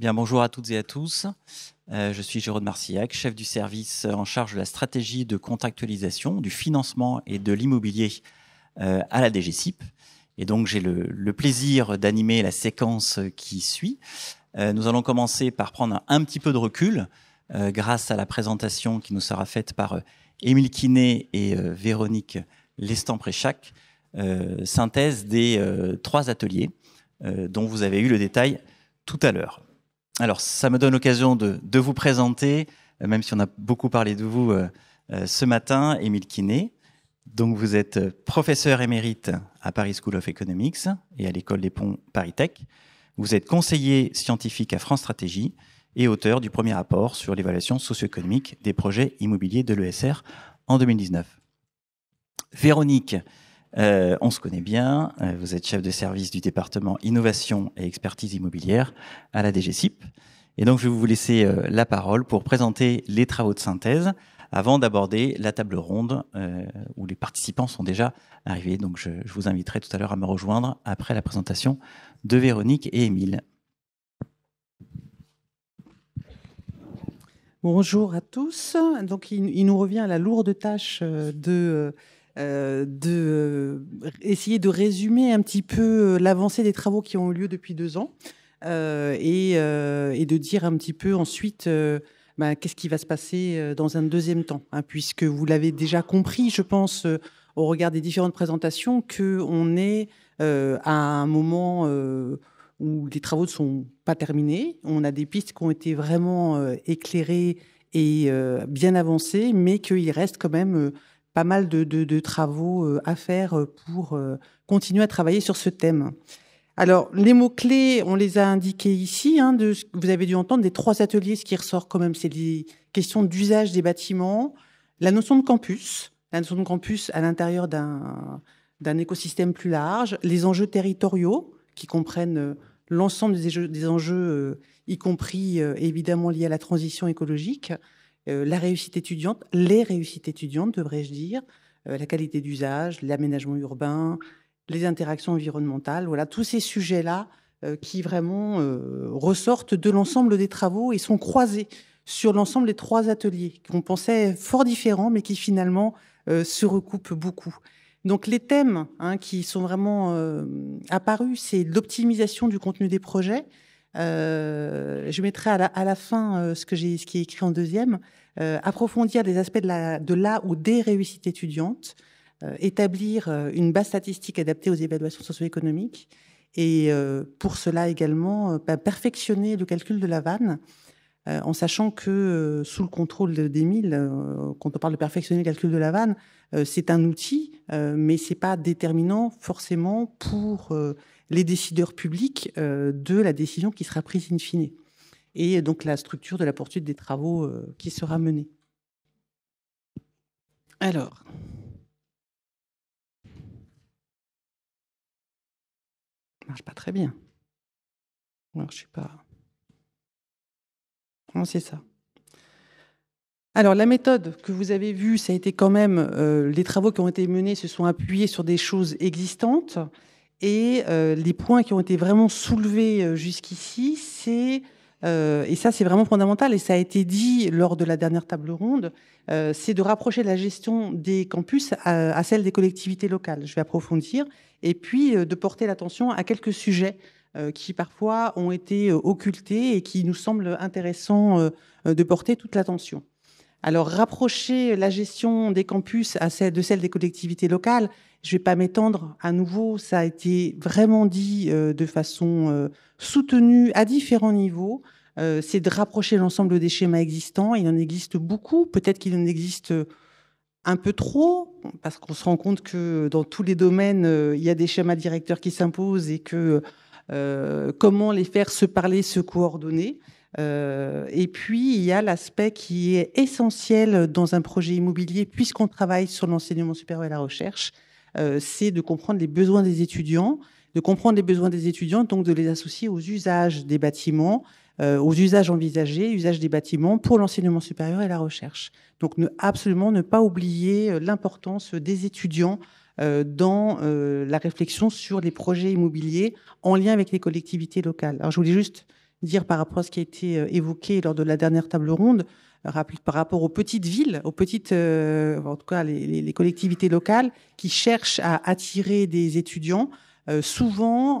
Bien, bonjour à toutes et à tous. Euh, je suis Jérôme Marcillac, chef du service euh, en charge de la stratégie de contractualisation, du financement et de l'immobilier euh, à la DGCIP. Et donc, j'ai le, plaisir d'animer la séquence qui suit. nous allons commencer par prendre un, petit peu de recul grâce à la présentation qui nous sera faite par Émile Quinet et Véronique lestamp synthèse des trois ateliers dont vous avez eu le détail tout à l'heure. Alors, ça me donne l'occasion de, vous présenter, euh, même si on a beaucoup parlé de vous euh, euh, ce matin, Émile Kiné. Donc, vous êtes professeur émérite à Paris School of Economics et à l'école des ponts Paris Tech. Vous êtes conseiller scientifique à France Stratégie et auteur du premier rapport sur l'évaluation socio-économique des projets immobiliers de l'ESR en 2019. Véronique euh, on se connaît bien. Euh, vous êtes chef de service du département innovation et expertise immobilière à la DGCIP. Et donc, je vais vous laisser euh, la parole pour présenter les travaux de synthèse avant d'aborder la table ronde où les participants sont déjà arrivés. Donc, je, vous inviterai tout à l'heure à me rejoindre après la présentation de Véronique et Émile. Bonjour à tous. Donc, il, il, nous revient à la lourde tâche de euh, de euh, essayer de résumer un petit peu euh, l'avancée des travaux qui ont eu lieu depuis deux ans et, de dire un petit peu ensuite. Ben, qu'est-ce qui va se passer dans un deuxième temps hein, Puisque vous l'avez déjà compris, je pense, au regard des différentes présentations, qu'on est à un moment où les travaux ne sont pas terminés. On a des pistes qui ont été vraiment éclairées et bien avancées, mais qu'il reste quand même pas mal de, travaux euh, à faire euh, pour euh, continuer à travailler sur ce thème. Alors, les mots-clés, on les a indiqués ici. Hein, de, vous avez dû entendre des trois ateliers, ce qui ressort quand même, c'est les questions d'usage des bâtiments, la notion de campus, la notion de campus à l'intérieur d'un écosystème plus large, les enjeux territoriaux, qui comprennent l'ensemble des enjeux, y compris évidemment liés à la transition écologique, euh, la réussite étudiante, les réussites étudiantes, devrais-je dire, euh, la qualité d'usage, l'aménagement urbain, les interactions environnementales, voilà, tous ces sujets-là euh, qui vraiment ressortent de l'ensemble des travaux et sont croisés sur l'ensemble des trois ateliers, qu'on pensait fort différents, mais qui finalement se recoupent beaucoup. Donc les thèmes hein, qui sont vraiment apparus, c'est l'optimisation du contenu des projets, euh, je mettrai à la, fin euh, ce que j'ai, ce qui est écrit en deuxième, euh, approfondir des aspects de la, de la ou des réussites étudiantes, établir une base statistique adaptée aux évaluations socio-économiques, et pour cela également bah, perfectionner le calcul de la vanne. en sachant que sous le contrôle d'Émile, quand on parle de perfectionner le calcul de la vanne, c'est un outil, mais c'est pas déterminant forcément pour les décideurs publics euh, de la décision qui sera prise in fine et donc la structure de la poursuite des travaux euh, qui sera menée. Alors, ça marche pas très bien. Alors, je sais pas. Comment c'est ça. Alors, la méthode que vous avez vue, ça a été quand même euh, les travaux qui ont été menés se sont appuyés sur des choses existantes. Et euh, les points qui ont été vraiment soulevés euh, jusqu'ici, c'est, euh, et ça c'est vraiment fondamental, et ça a été dit lors de la dernière table ronde, c'est de rapprocher la gestion des campus à, celle des collectivités locales. Je vais approfondir, et puis de porter l'attention à quelques sujets qui parfois ont été occultés et qui nous semblent intéressants de porter toute l'attention. Alors rapprocher la gestion des campus de celle des collectivités locales, je ne vais pas m'étendre à nouveau, ça a été vraiment dit euh, de façon euh, soutenue à différents niveaux. Euh, c'est de rapprocher l'ensemble des schémas existants. Il en existe beaucoup, peut-être qu'il en existe un peu trop, parce qu'on se rend compte que dans tous les domaines, il y a des schémas directeurs qui s'imposent et que comment les faire se parler, se coordonner. Euh, et puis, il y a l'aspect qui est essentiel dans un projet immobilier, puisqu'on travaille sur l'enseignement supérieur et la recherche, euh, c'est de comprendre les besoins des étudiants, de comprendre les besoins des étudiants, donc de les associer aux usages des bâtiments, euh, aux usages envisagés, usages des bâtiments pour l'enseignement supérieur et la recherche. Donc, ne, absolument ne pas oublier l'importance des étudiants dans la réflexion sur les projets immobiliers en lien avec les collectivités locales. Alors, je voulais juste dire par rapport à ce qui a été euh, évoqué lors de la dernière table ronde, euh, par rapport aux petites villes, aux petites, euh, en tout cas les, collectivités locales, qui cherchent à attirer des étudiants. souvent,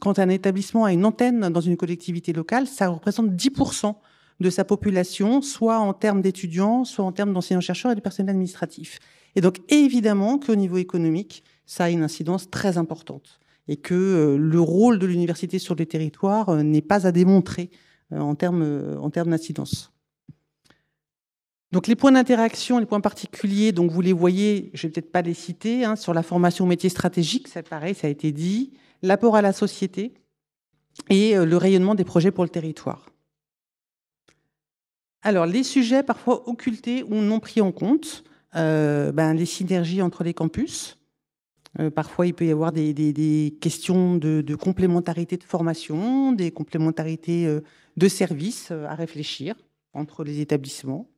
quand un établissement a une antenne dans une collectivité locale, ça représente 10% de sa population, soit en termes d'étudiants, soit en termes d'enseignants-chercheurs et de personnel administratif. Et donc, évidemment qu'au niveau économique, ça a une incidence très importante et que euh, le rôle de l'université sur les territoires euh, n'est pas à démontrer euh, en termes en termes d'incidence. Donc les points d'interaction, les points particuliers, donc vous les voyez, je ne vais peut-être pas les citer, hein, sur la formation métier stratégique, ça pareil, ça a été dit, l'apport à la société et le rayonnement des projets pour le territoire. Alors les sujets parfois occultés ou non pris en compte, ben, les synergies entre les campus, euh, parfois, il peut y avoir des, questions de, complémentarité de formation, des complémentarités euh, de services euh, à réfléchir entre les établissements.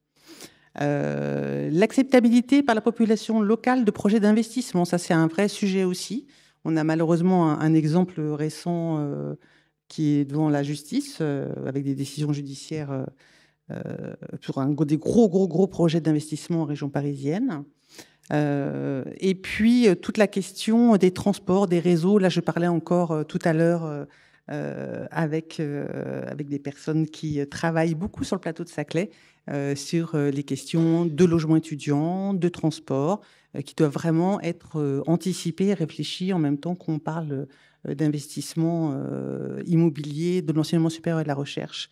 L'acceptabilité par la population locale de projets d'investissement, ça c'est un vrai sujet aussi. On a malheureusement un, exemple récent qui est devant la justice avec des décisions judiciaires sur un, des gros, gros, gros projets d'investissement en région parisienne. Euh, et puis euh, toute la question des transports, des réseaux. Là, je parlais encore euh, tout à l'heure. avec, avec des personnes qui travaillent beaucoup sur le plateau de Saclay, sur les questions de logement étudiant, de transport, qui doivent vraiment être anticipées et réfléchies en même temps qu'on parle d'investissement immobilier, de l'enseignement supérieur et de la recherche,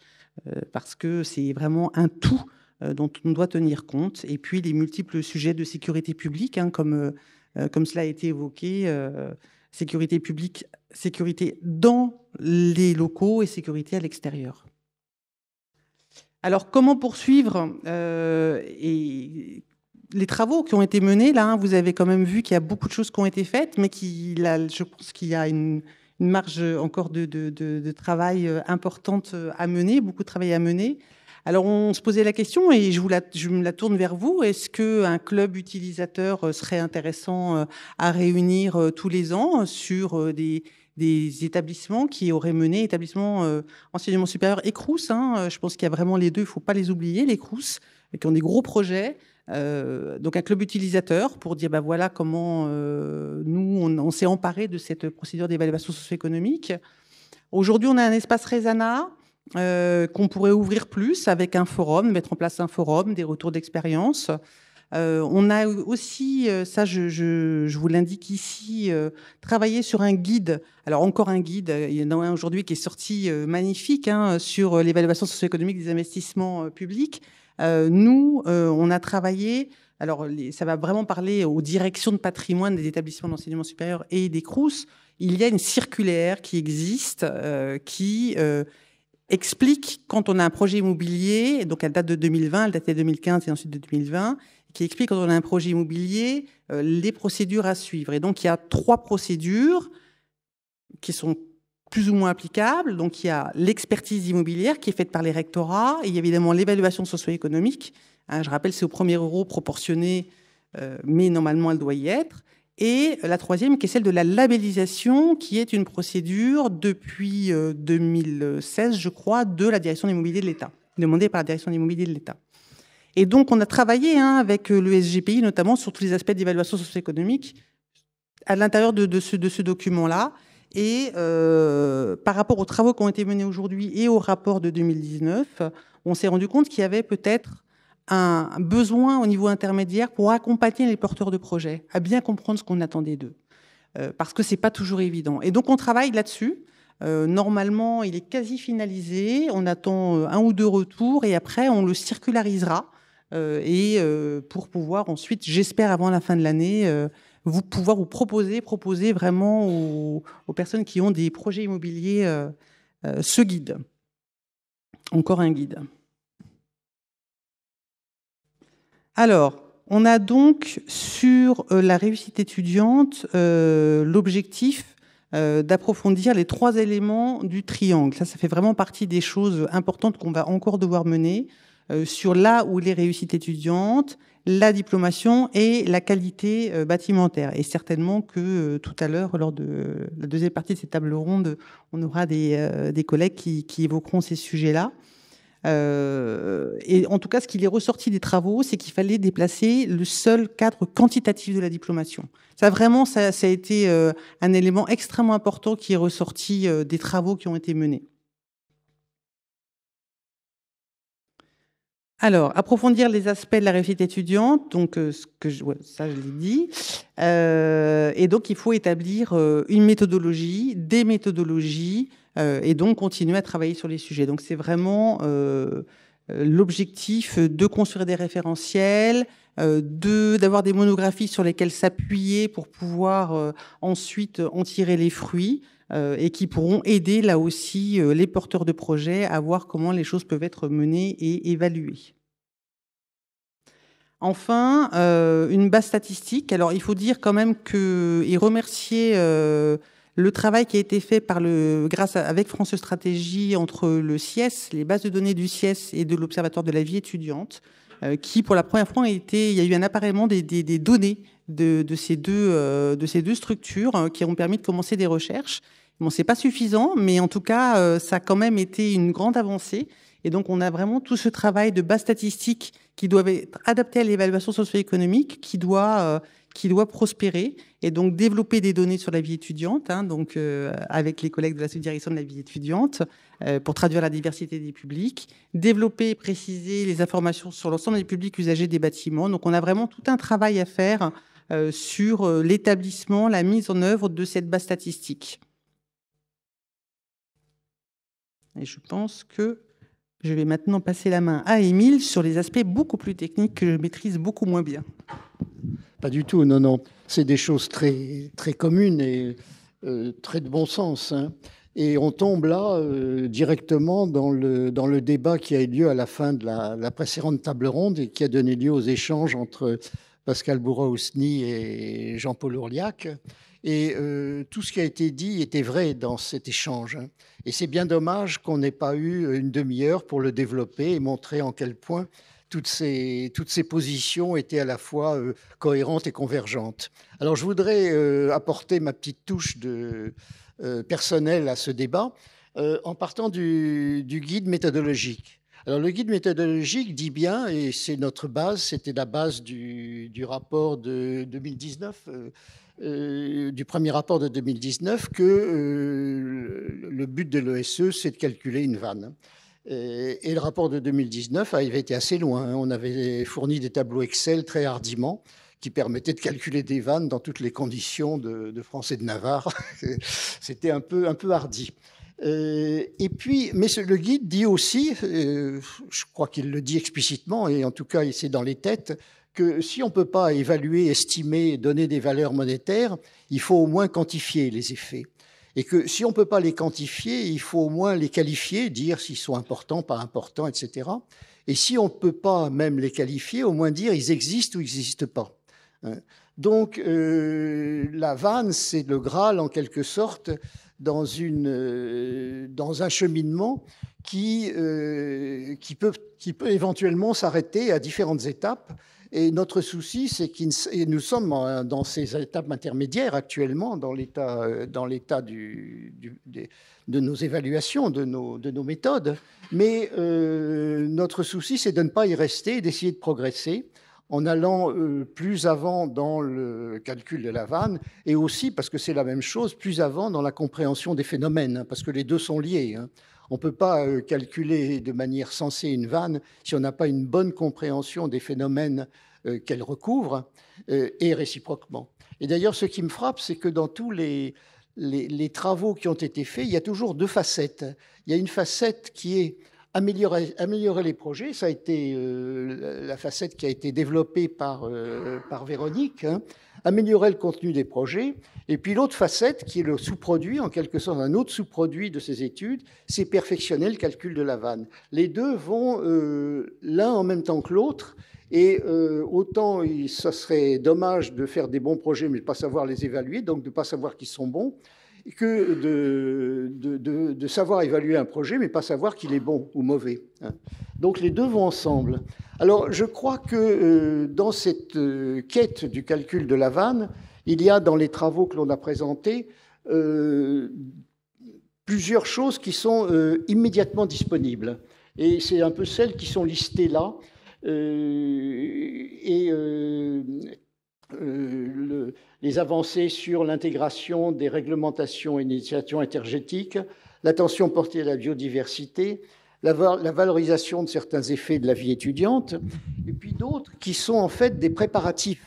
parce que c'est vraiment un tout euh, dont on doit tenir compte, et puis les multiples sujets de sécurité publique, hein, comme, euh, comme cela a été évoqué, euh, sécurité publique, sécurité dans les locaux et sécurité à l'extérieur. Alors comment poursuivre et les travaux qui ont été menés là hein, Vous avez quand même vu qu'il y a beaucoup de choses qui ont été faites, mais qu'il je pense qu'il y a une, une marge encore de, de, travail importante à mener, beaucoup de travail à mener. Alors on se posait la question et je, vous la, je me la tourne vers vous. Est-ce que un club utilisateur euh, serait intéressant euh, à réunir euh, tous les ans sur des, des établissements qui auraient mené établissements enseignement supérieur et Crous. Hein, je pense qu'il y a vraiment les deux, il faut pas les oublier, les Crous, qui ont des gros projets. Euh, donc un club utilisateur pour dire bah voilà comment nous on, s'est emparé de cette procédure d'évaluation socio-économique. Aujourd'hui on a un espace Résana euh, qu'on pourrait ouvrir plus avec un forum, mettre en place un forum, des retours d'expérience. Euh, on a aussi, euh, ça je, je, je vous l'indique ici, euh, travaillé sur un guide. Alors encore un guide, euh, il y en a un aujourd'hui qui est sorti magnifique hein, sur l'évaluation socio-économique des investissements publics. nous, on a travaillé alors, ça va vraiment parler aux directions de patrimoine des établissements d'enseignement supérieur et des CROUS. Il y a une circulaire qui existe, qui explique quand on a un projet immobilier, donc elle date de 2020, elle date de 2015 et ensuite de 2020, qui explique quand on a un projet immobilier euh, les procédures à suivre. Et donc il y a trois procédures qui sont plus ou moins applicables. Donc il y a l'expertise immobilière qui est faite par les rectorats, et il y a évidemment l'évaluation socio-économique. Hein, je rappelle, c'est au premier euro proportionné, euh, mais normalement elle doit y être. Et la troisième, qui est celle de la labellisation, qui est une procédure depuis 2016, euh, je crois, de la direction de de l'État, demandée par la direction d'immobilier de l'État. Et donc, on a travaillé hein, avec euh, le SGPI, notamment sur tous les aspects d'évaluation socio-économique à l'intérieur de, ce, document-là. Et euh, par rapport aux travaux qui ont été menés aujourd'hui et au rapport de 2019, on s'est rendu compte qu'il y avait peut-être un besoin au niveau intermédiaire pour accompagner les porteurs de projets à bien comprendre ce qu'on attendait d'eux, euh, parce que c'est pas toujours évident. Et donc on travaille là-dessus. Euh, normalement, il est quasi finalisé. On attend euh, un ou deux retours et après on le circularisera et pour pouvoir ensuite, j'espère avant la fin de l'année, vous pouvoir vous proposer, proposer vraiment aux personnes qui ont des projets immobiliers ce guide. Encore un guide. Alors, on a donc sur euh, la réussite étudiante euh, l'objectif euh, d'approfondir les trois éléments du triangle. Ça, ça fait vraiment partie des choses importantes qu'on va encore devoir mener sur là où les réussites étudiantes, la diplomation et la qualité bâtimentaire. Et certainement que tout à l'heure, lors de la deuxième partie de cette table ronde, on aura des, collègues qui évoqueront ces sujets-là. Euh, et en tout cas, ce qu'il est ressorti des travaux, c'est qu'il fallait déplacer le seul cadre quantitatif de la diplomation. Ça vraiment, ça, a été euh, un élément extrêmement important qui est ressorti euh, des travaux qui ont été menés. Alors, approfondir les aspects de la réussite étudiante, donc ce que ça je l'ai dit, et donc il faut établir une méthodologie, des méthodologies, euh, et donc continuer à travailler sur les sujets. Donc c'est vraiment euh, euh, l'objectif de construire des référentiels, d'avoir des monographies sur lesquelles s'appuyer pour pouvoir ensuite en tirer les fruits et qui pourront aider là aussi les porteurs de projets à voir comment les choses peuvent être menées et évaluées. Enfin, une base statistique. Alors, il faut dire quand même que et remercier le travail qui a été fait par le, grâce avec France Stratégie entre le CIES, les bases de données du CIES et de l'Observatoire de la vie étudiante, euh, qui pour la première fois a été, il y a eu un appareillement des, données de, ces deux, euh, de ces deux structures euh, qui ont permis de commencer des recherches. Bon, c'est pas suffisant, mais en tout cas, ça a quand même été une grande avancée. Et donc, on a vraiment tout ce travail de base statistique qui doit être adapté à l'évaluation socio-économique, qui doit qui doit prospérer et donc développer des données sur la vie étudiante, hein, donc euh, avec les collègues de la sous-direction de la vie étudiante, euh, pour traduire la diversité des publics, développer et préciser les informations sur l'ensemble des publics usagers des bâtiments. Donc on a vraiment tout un travail à faire euh, sur l'établissement, la mise en œuvre de cette base statistique. Et je pense que je vais maintenant passer la main à Émile sur les aspects beaucoup plus techniques que je maîtrise beaucoup moins bien. Pas du tout, non, non. C'est des choses très, communes et euh, très de bon sens. Hein. Et on tombe là euh, directement dans le, dans le débat qui a eu lieu à la fin de la, précédente table ronde et qui a donné lieu aux échanges entre Pascal bourra et Jean-Paul Ourliac. Et euh, tout ce qui a été dit était vrai dans cet échange. Hein. Et c'est bien dommage qu'on n'ait pas eu une demi-heure pour le développer et montrer en quel point toutes ces, toutes ces positions étaient à la fois euh, cohérentes et convergentes. Alors je voudrais euh, apporter ma petite touche de, euh, personnelle à ce débat en partant du, guide méthodologique. Alors le guide méthodologique dit bien, et c'est notre base, c'était la base du, du, rapport de 2019. du premier rapport de 2019 que le but de l'ESE, c'est de calculer une vanne. Et, le rapport de 2019 avait été assez loin. Hein. On avait fourni des tableaux Excel très hardiment qui permettaient de calculer des vannes dans toutes les conditions de, France et de Navarre. C'était un peu, un peu hardi. Euh, et puis, mais le guide dit aussi, euh, je crois qu'il le dit explicitement, et en tout cas c'est dans les têtes, que si on ne peut pas évaluer, estimer, donner des valeurs monétaires, il faut au moins quantifier les effets et que si on ne peut pas les quantifier, il faut au moins les qualifier, dire s'ils sont importants, pas importants, etc. Et si on ne peut pas même les qualifier, au moins dire ils existent ou ils n'existent pas. Hein. Donc euh, la vanne, c'est le Graal en quelque sorte dans, euh, un cheminement euh, qui peut éventuellement s'arrêter à différentes étapes et notre souci, c'est que nous sommes dans ces étapes intermédiaires actuellement, dans l'état, euh, de, nos évaluations, de nos, méthodes. Mais euh, notre souci, c'est de ne pas y rester, d'essayer de progresser en allant euh, plus avant dans le calcul de la vanne, et aussi, parce que c'est la même chose, plus avant dans la compréhension des phénomènes, hein, parce que les deux sont liés. Hein. On ne peut pas euh, calculer de manière sensée une vanne si on n'a pas une bonne compréhension des phénomènes euh, qu'elle recouvre, et réciproquement. Et d'ailleurs, ce qui me frappe, c'est que dans tous les, travaux qui ont été faits, il y a toujours deux facettes. Il y a une facette qui est améliorer, les projets, ça a été euh, la facette qui a été développée par, euh, Véronique, hein. améliorer le contenu des projets. Et puis l'autre facette, qui est le sous-produit, en quelque sorte un autre sous-produit de ces études, c'est perfectionner le calcul de la vanne. Les deux vont euh, l'un en même temps que l'autre. Et autant ça serait dommage de faire des bons projets mais de ne pas savoir les évaluer, donc de ne pas savoir qu'ils sont bons, que de, de, savoir évaluer un projet, mais pas savoir qu'il est bon ou mauvais. Hein. Donc les deux vont ensemble. Alors je crois que euh, dans cette euh, quête du calcul de la vanne, il y a dans les travaux que l'on a présentés euh, plusieurs choses qui sont immédiatement disponibles. Et c'est un peu celles qui sont listées là. et le, les avancées sur l'intégration des réglementations et initiatives énergétiques, l'attention portée à la biodiversité, la, valorisation de certains effets de la vie étudiante, et puis d'autres qui sont en fait des préparatifs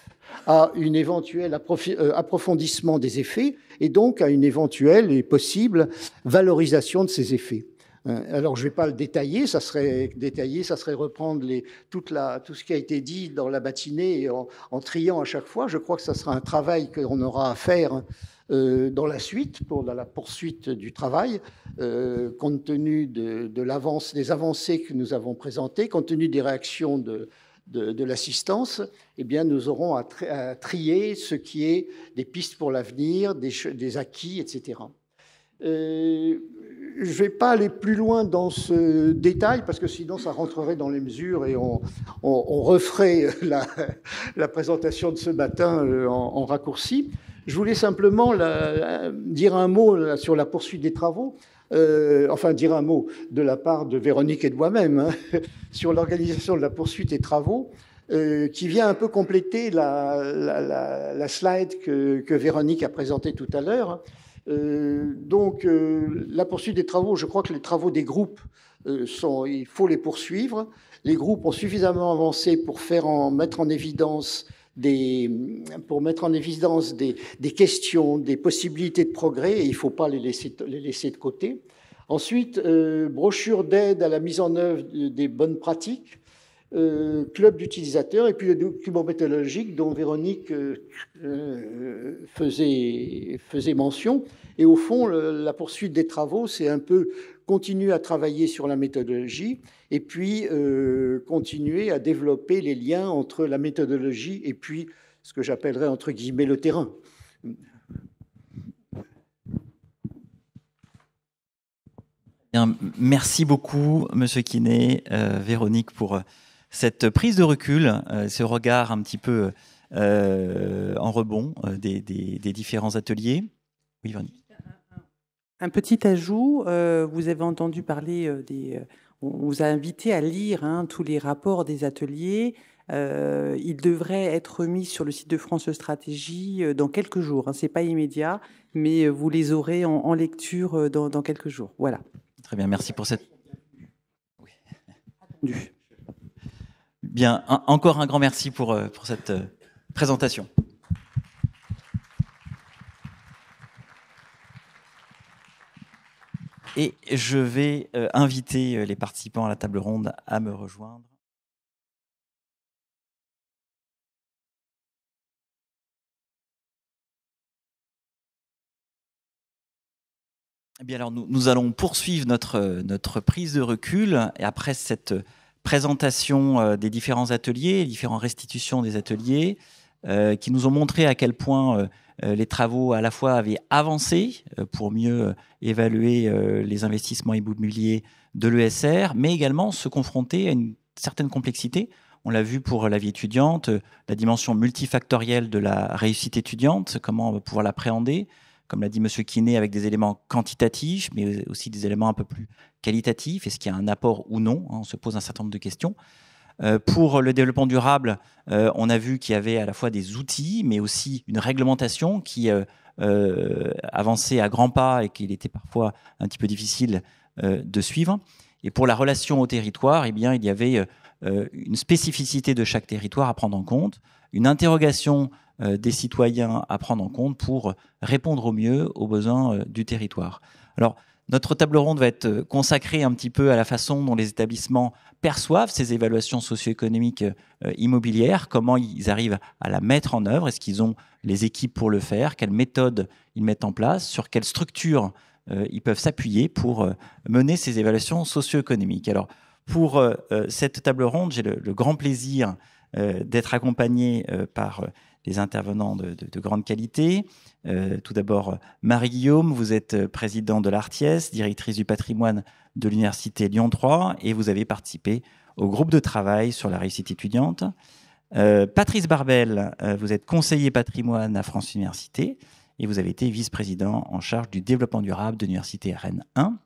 à un éventuel euh, approfondissement des effets et donc à une éventuelle et possible valorisation de ces effets. Euh, alors je ne vais pas le détailler, ça serait détailler, ça serait reprendre tout ce qui a été dit dans la matinée en, triant à chaque fois. Je crois que ça sera un travail qu'on aura à faire euh, dans la suite, pour la, poursuite du travail, euh, compte tenu de, l'avance, des avancées que nous avons présentées, compte tenu des réactions de, l'assistance, eh bien, nous aurons à, trier ce qui est des pistes pour l'avenir, des acquis, etc. Euh, je ne vais pas aller plus loin dans ce détail parce que sinon ça rentrerait dans les mesures et on, referait la, présentation de ce matin euh, en, raccourci. Je voulais simplement dire un mot sur la poursuite des travaux, euh, enfin dire un mot de la part de Véronique et de moi-même hein, sur l'organisation de la poursuite des travaux. qui vient un peu compléter la, slide que, que, Véronique a présentée tout à l'heure. Euh, donc, euh, la poursuite des travaux, je crois que les travaux des groupes, euh, sont, il faut les poursuivre. Les groupes ont suffisamment avancé pour faire en, mettre en évidence des, pour mettre en évidence des, questions, des possibilités de progrès, et il ne faut pas les laisser, les laisser de côté. Ensuite, brochure d'aide à la mise en œuvre des bonnes pratiques. Euh, club d'utilisateurs et puis le document méthodologique dont Véronique euh, euh, faisait, faisait mention. Et au fond, la poursuite des travaux, c'est un peu continuer à travailler sur la méthodologie et puis continuer à développer les liens entre la méthodologie et puis ce que j'appellerais entre guillemets le terrain. merci beaucoup, Monsieur Kiné, Véronique, pour cette prise de recul, euh, ce regard un petit peu euh, en rebond euh, des, différents ateliers. Oui, Un petit ajout, vous avez entendu parler des... on vous a invité à lire hein, tous les rapports des ateliers. ils devraient être mis sur le site de France Stratégie dans quelques jours. Hein. C'est Ce n'est pas immédiat, mais vous les aurez en, lecture dans, quelques jours. Voilà. Très bien, merci pour cette... Oui. Bien, encore un grand merci pour, euh, cette euh, présentation. Et je vais euh, inviter les participants à la table ronde à me rejoindre. Eh bien alors nous, allons poursuivre notre, notre prise de recul et après cette présentation euh, des différents ateliers, différentes restitutions des ateliers, euh, qui nous ont montré à quel point euh, les travaux à la fois avaient avancé pour mieux évaluer les investissements et immobiliers de l'ESR, mais également se confronter à une certaine complexité. On l'a vu pour la vie étudiante, la dimension multifactorielle de la réussite étudiante, comment pouvoir l'appréhender, comme l'a dit Monsieur Kiné, avec des éléments quantitatifs, mais aussi des éléments un peu plus qualitatifs. Est-ce qu'il y a un apport ou non hein On se pose un certain nombre de questions. Euh, pour le développement durable, euh, on a vu qu'il y avait à la fois des outils, mais aussi une réglementation qui euh, avançait à grands pas et qu'il était parfois un petit peu difficile de suivre. Et pour la relation au territoire, eh bien, il y avait une spécificité de chaque territoire à prendre en compte, une interrogation euh, des citoyens à prendre en compte pour répondre au mieux aux besoins euh, du territoire. Alors, notre table ronde va être euh, consacrée un petit peu à la façon dont les établissements perçoivent ces évaluations socio-économiques immobilières, comment ils arrivent à la mettre en œuvre, est-ce qu'ils ont les équipes pour le faire, quelles méthodes ils mettent en place, sur quelles structures ils peuvent s'appuyer pour mener ces évaluations socio-économiques. Alors, pour cette table ronde, j'ai le, grand plaisir d'être accompagné par les intervenants de, grande qualité. Euh, tout d'abord, Marie-Guillaume, vous êtes euh, présidente de l'ARTIES, directrice du patrimoine de l'Université Lyon 3, et vous avez participé au groupe de travail sur la réussite étudiante. Euh, Patrice Barbel, vous êtes conseiller patrimoine à France Université et vous avez été vice-président en charge du développement durable de l'Université Rennes 1,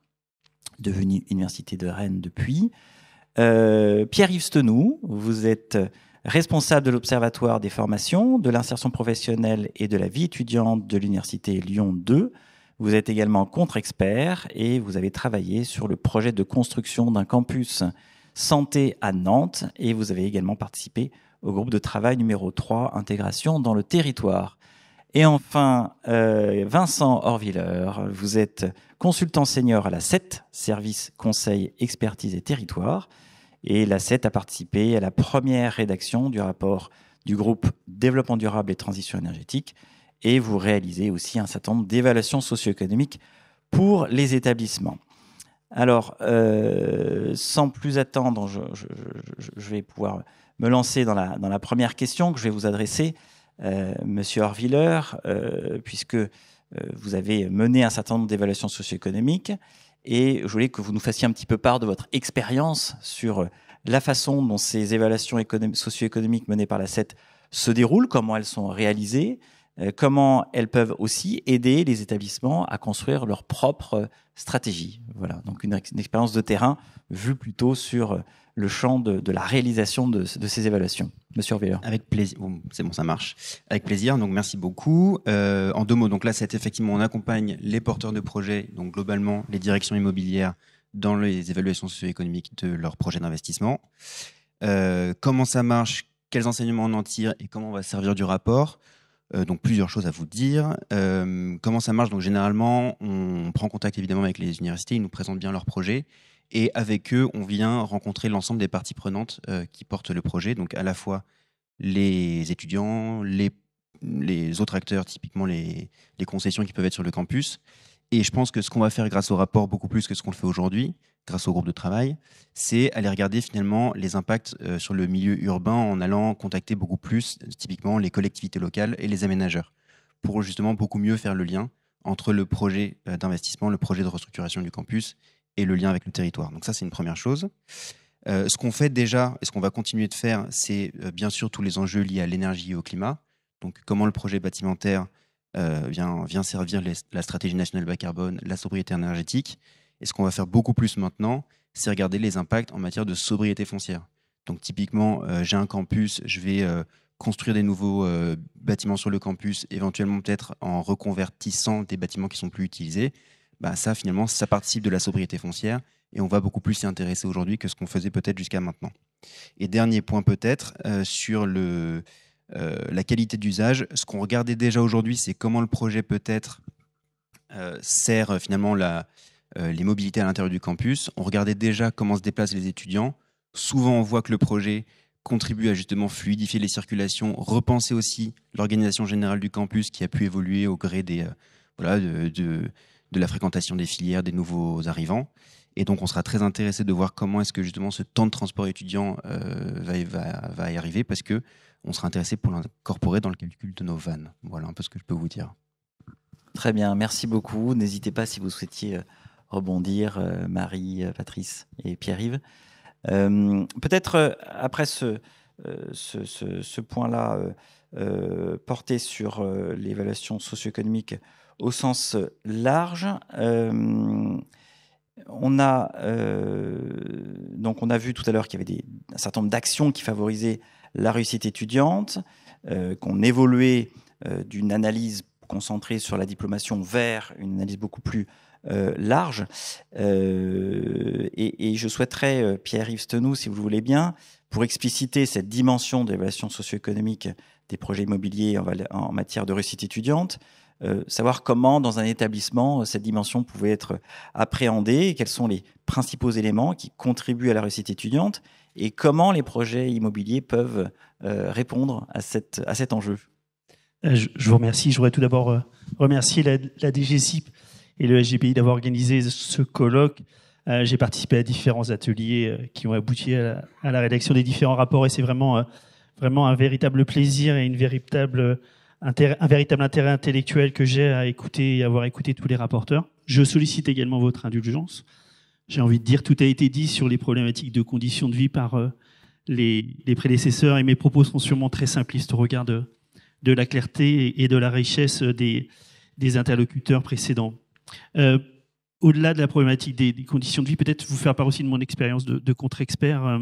devenue Université de Rennes depuis. Pierre-Yves Stenou, vous êtes responsable de l'Observatoire des formations, de l'insertion professionnelle et de la vie étudiante de l'Université Lyon 2. Vous êtes également contre-expert et vous avez travaillé sur le projet de construction d'un campus santé à Nantes et vous avez également participé au groupe de travail numéro 3, intégration dans le territoire. Et enfin, euh, Vincent Horviller, vous êtes consultant senior à la 7, service conseil, expertise et territoire. Et l'ACET a participé à la première rédaction du rapport du groupe Développement durable et transition énergétique. Et vous réalisez aussi un certain nombre d'évaluations socio-économiques pour les établissements. Alors, euh, sans plus attendre, je, vais pouvoir me lancer dans la, première question que je vais vous adresser, euh, Monsieur Orviller, euh, puisque vous avez mené un certain nombre d'évaluations socio-économiques. Et je voulais que vous nous fassiez un petit peu part de votre expérience sur euh, la façon dont ces évaluations socio-économiques menées par la CET se déroulent, comment elles sont réalisées, euh, comment elles peuvent aussi aider les établissements à construire leur propre euh, stratégie. Voilà, donc une expérience de terrain vue plutôt sur le champ de, la réalisation de, ces évaluations. Monsieur Veilleur. Avec plaisir. c'est bon, ça marche. Avec plaisir. Donc, merci beaucoup. Euh, en deux mots, donc là, c'est effectivement, on accompagne les porteurs de projets, donc globalement les directions immobilières, dans les évaluations socio-économiques de leurs projets d'investissement. Euh, comment ça marche Quels enseignements on en tire Et comment on va servir du rapport euh, donc plusieurs choses à vous dire. comment ça marche Donc généralement, on prend contact évidemment avec les universités, ils nous présentent bien leurs projets et avec eux, on vient rencontrer l'ensemble des parties prenantes euh, qui portent le projet, donc à la fois les étudiants, les, autres acteurs, typiquement les, concessions qui peuvent être sur le campus. Et je pense que ce qu'on va faire grâce au rapport, beaucoup plus que ce qu'on le fait aujourd'hui, grâce au groupe de travail, c'est aller regarder finalement les impacts euh, sur le milieu urbain en allant contacter beaucoup plus, typiquement, les collectivités locales et les aménageurs, pour justement beaucoup mieux faire le lien entre le projet euh, d'investissement, le projet de restructuration du campus et le lien avec le territoire. Donc ça, c'est une première chose. Euh, ce qu'on fait déjà et ce qu'on va continuer de faire, c'est euh, bien sûr tous les enjeux liés à l'énergie et au climat. Donc comment le projet bâtimentaire euh, vient, vient, servir la stratégie nationale bas carbone, la sobriété énergétique. Et ce qu'on va faire beaucoup plus maintenant, c'est regarder les impacts en matière de sobriété foncière. Donc typiquement, j'ai un campus, je vais construire des nouveaux bâtiments sur le campus, éventuellement peut-être en reconvertissant des bâtiments qui sont plus utilisés. Bah, ça finalement, ça participe de la sobriété foncière et on va beaucoup plus s'y intéresser aujourd'hui que ce qu'on faisait peut-être jusqu'à maintenant. Et dernier point peut-être euh, sur le, euh, la qualité d'usage, ce qu'on regardait déjà aujourd'hui, c'est comment le projet peut-être euh, sert finalement la, les mobilités à l'intérieur du campus. On regardait déjà comment se déplacent les étudiants. Souvent, on voit que le projet contribue à justement fluidifier les circulations, repenser aussi l'organisation générale du campus qui a pu évoluer au gré des, voilà, de, de de la fréquentation des filières, des nouveaux arrivants. Et donc, on sera très intéressé de voir comment est-ce que justement ce temps de transport étudiant euh, va, y arriver, parce que on sera intéressé pour l'incorporer dans le calcul de nos vannes. Voilà un peu ce que je peux vous dire. Très bien, merci beaucoup. N'hésitez pas si vous souhaitiez euh, rebondir, euh, Marie, Patrice et Pierre-Yves. Peut-être après ce, ce point-là porté sur l'évaluation socio-économique, au sens euh, large. Euh, on a euh, donc on a vu tout à l'heure qu'il y avait un certain nombre d'actions qui favorisaient la réussite étudiante, qu'on évoluait d'une analyse concentrée sur la diplomation vers une analyse beaucoup plus large. Et, je souhaiterais, Pierre-Yves Tenou, si vous le voulez bien, pour expliciter cette dimension des l'évaluation socio-économique des projets immobiliers en matière de réussite étudiante, euh, savoir comment dans un établissement euh, cette dimension pouvait être appréhendée, quels sont les principaux éléments qui contribuent à la réussite étudiante et comment les projets immobiliers peuvent euh, répondre à, cette, à cet enjeu. Je, vous remercie. Je voudrais tout d'abord remercier la, la DGCIP et le SGPI d'avoir organisé ce colloque. J'ai participé à différents ateliers qui ont abouti à la, rédaction des différents rapports et c'est vraiment, vraiment un véritable plaisir et une véritable un véritable intérêt intellectuel que j'ai à écouter et avoir écouté tous les rapporteurs. Je sollicite également votre indulgence. J'ai envie de dire, tout a été dit sur les problématiques de conditions de vie par euh, les, prédécesseurs et mes propos sont sûrement très simplistes au regard de, la clarté et de la richesse des, interlocuteurs précédents. Euh, au-delà de la problématique des, conditions de vie, peut-être vous faire part aussi de mon expérience de, contre-expert, euh,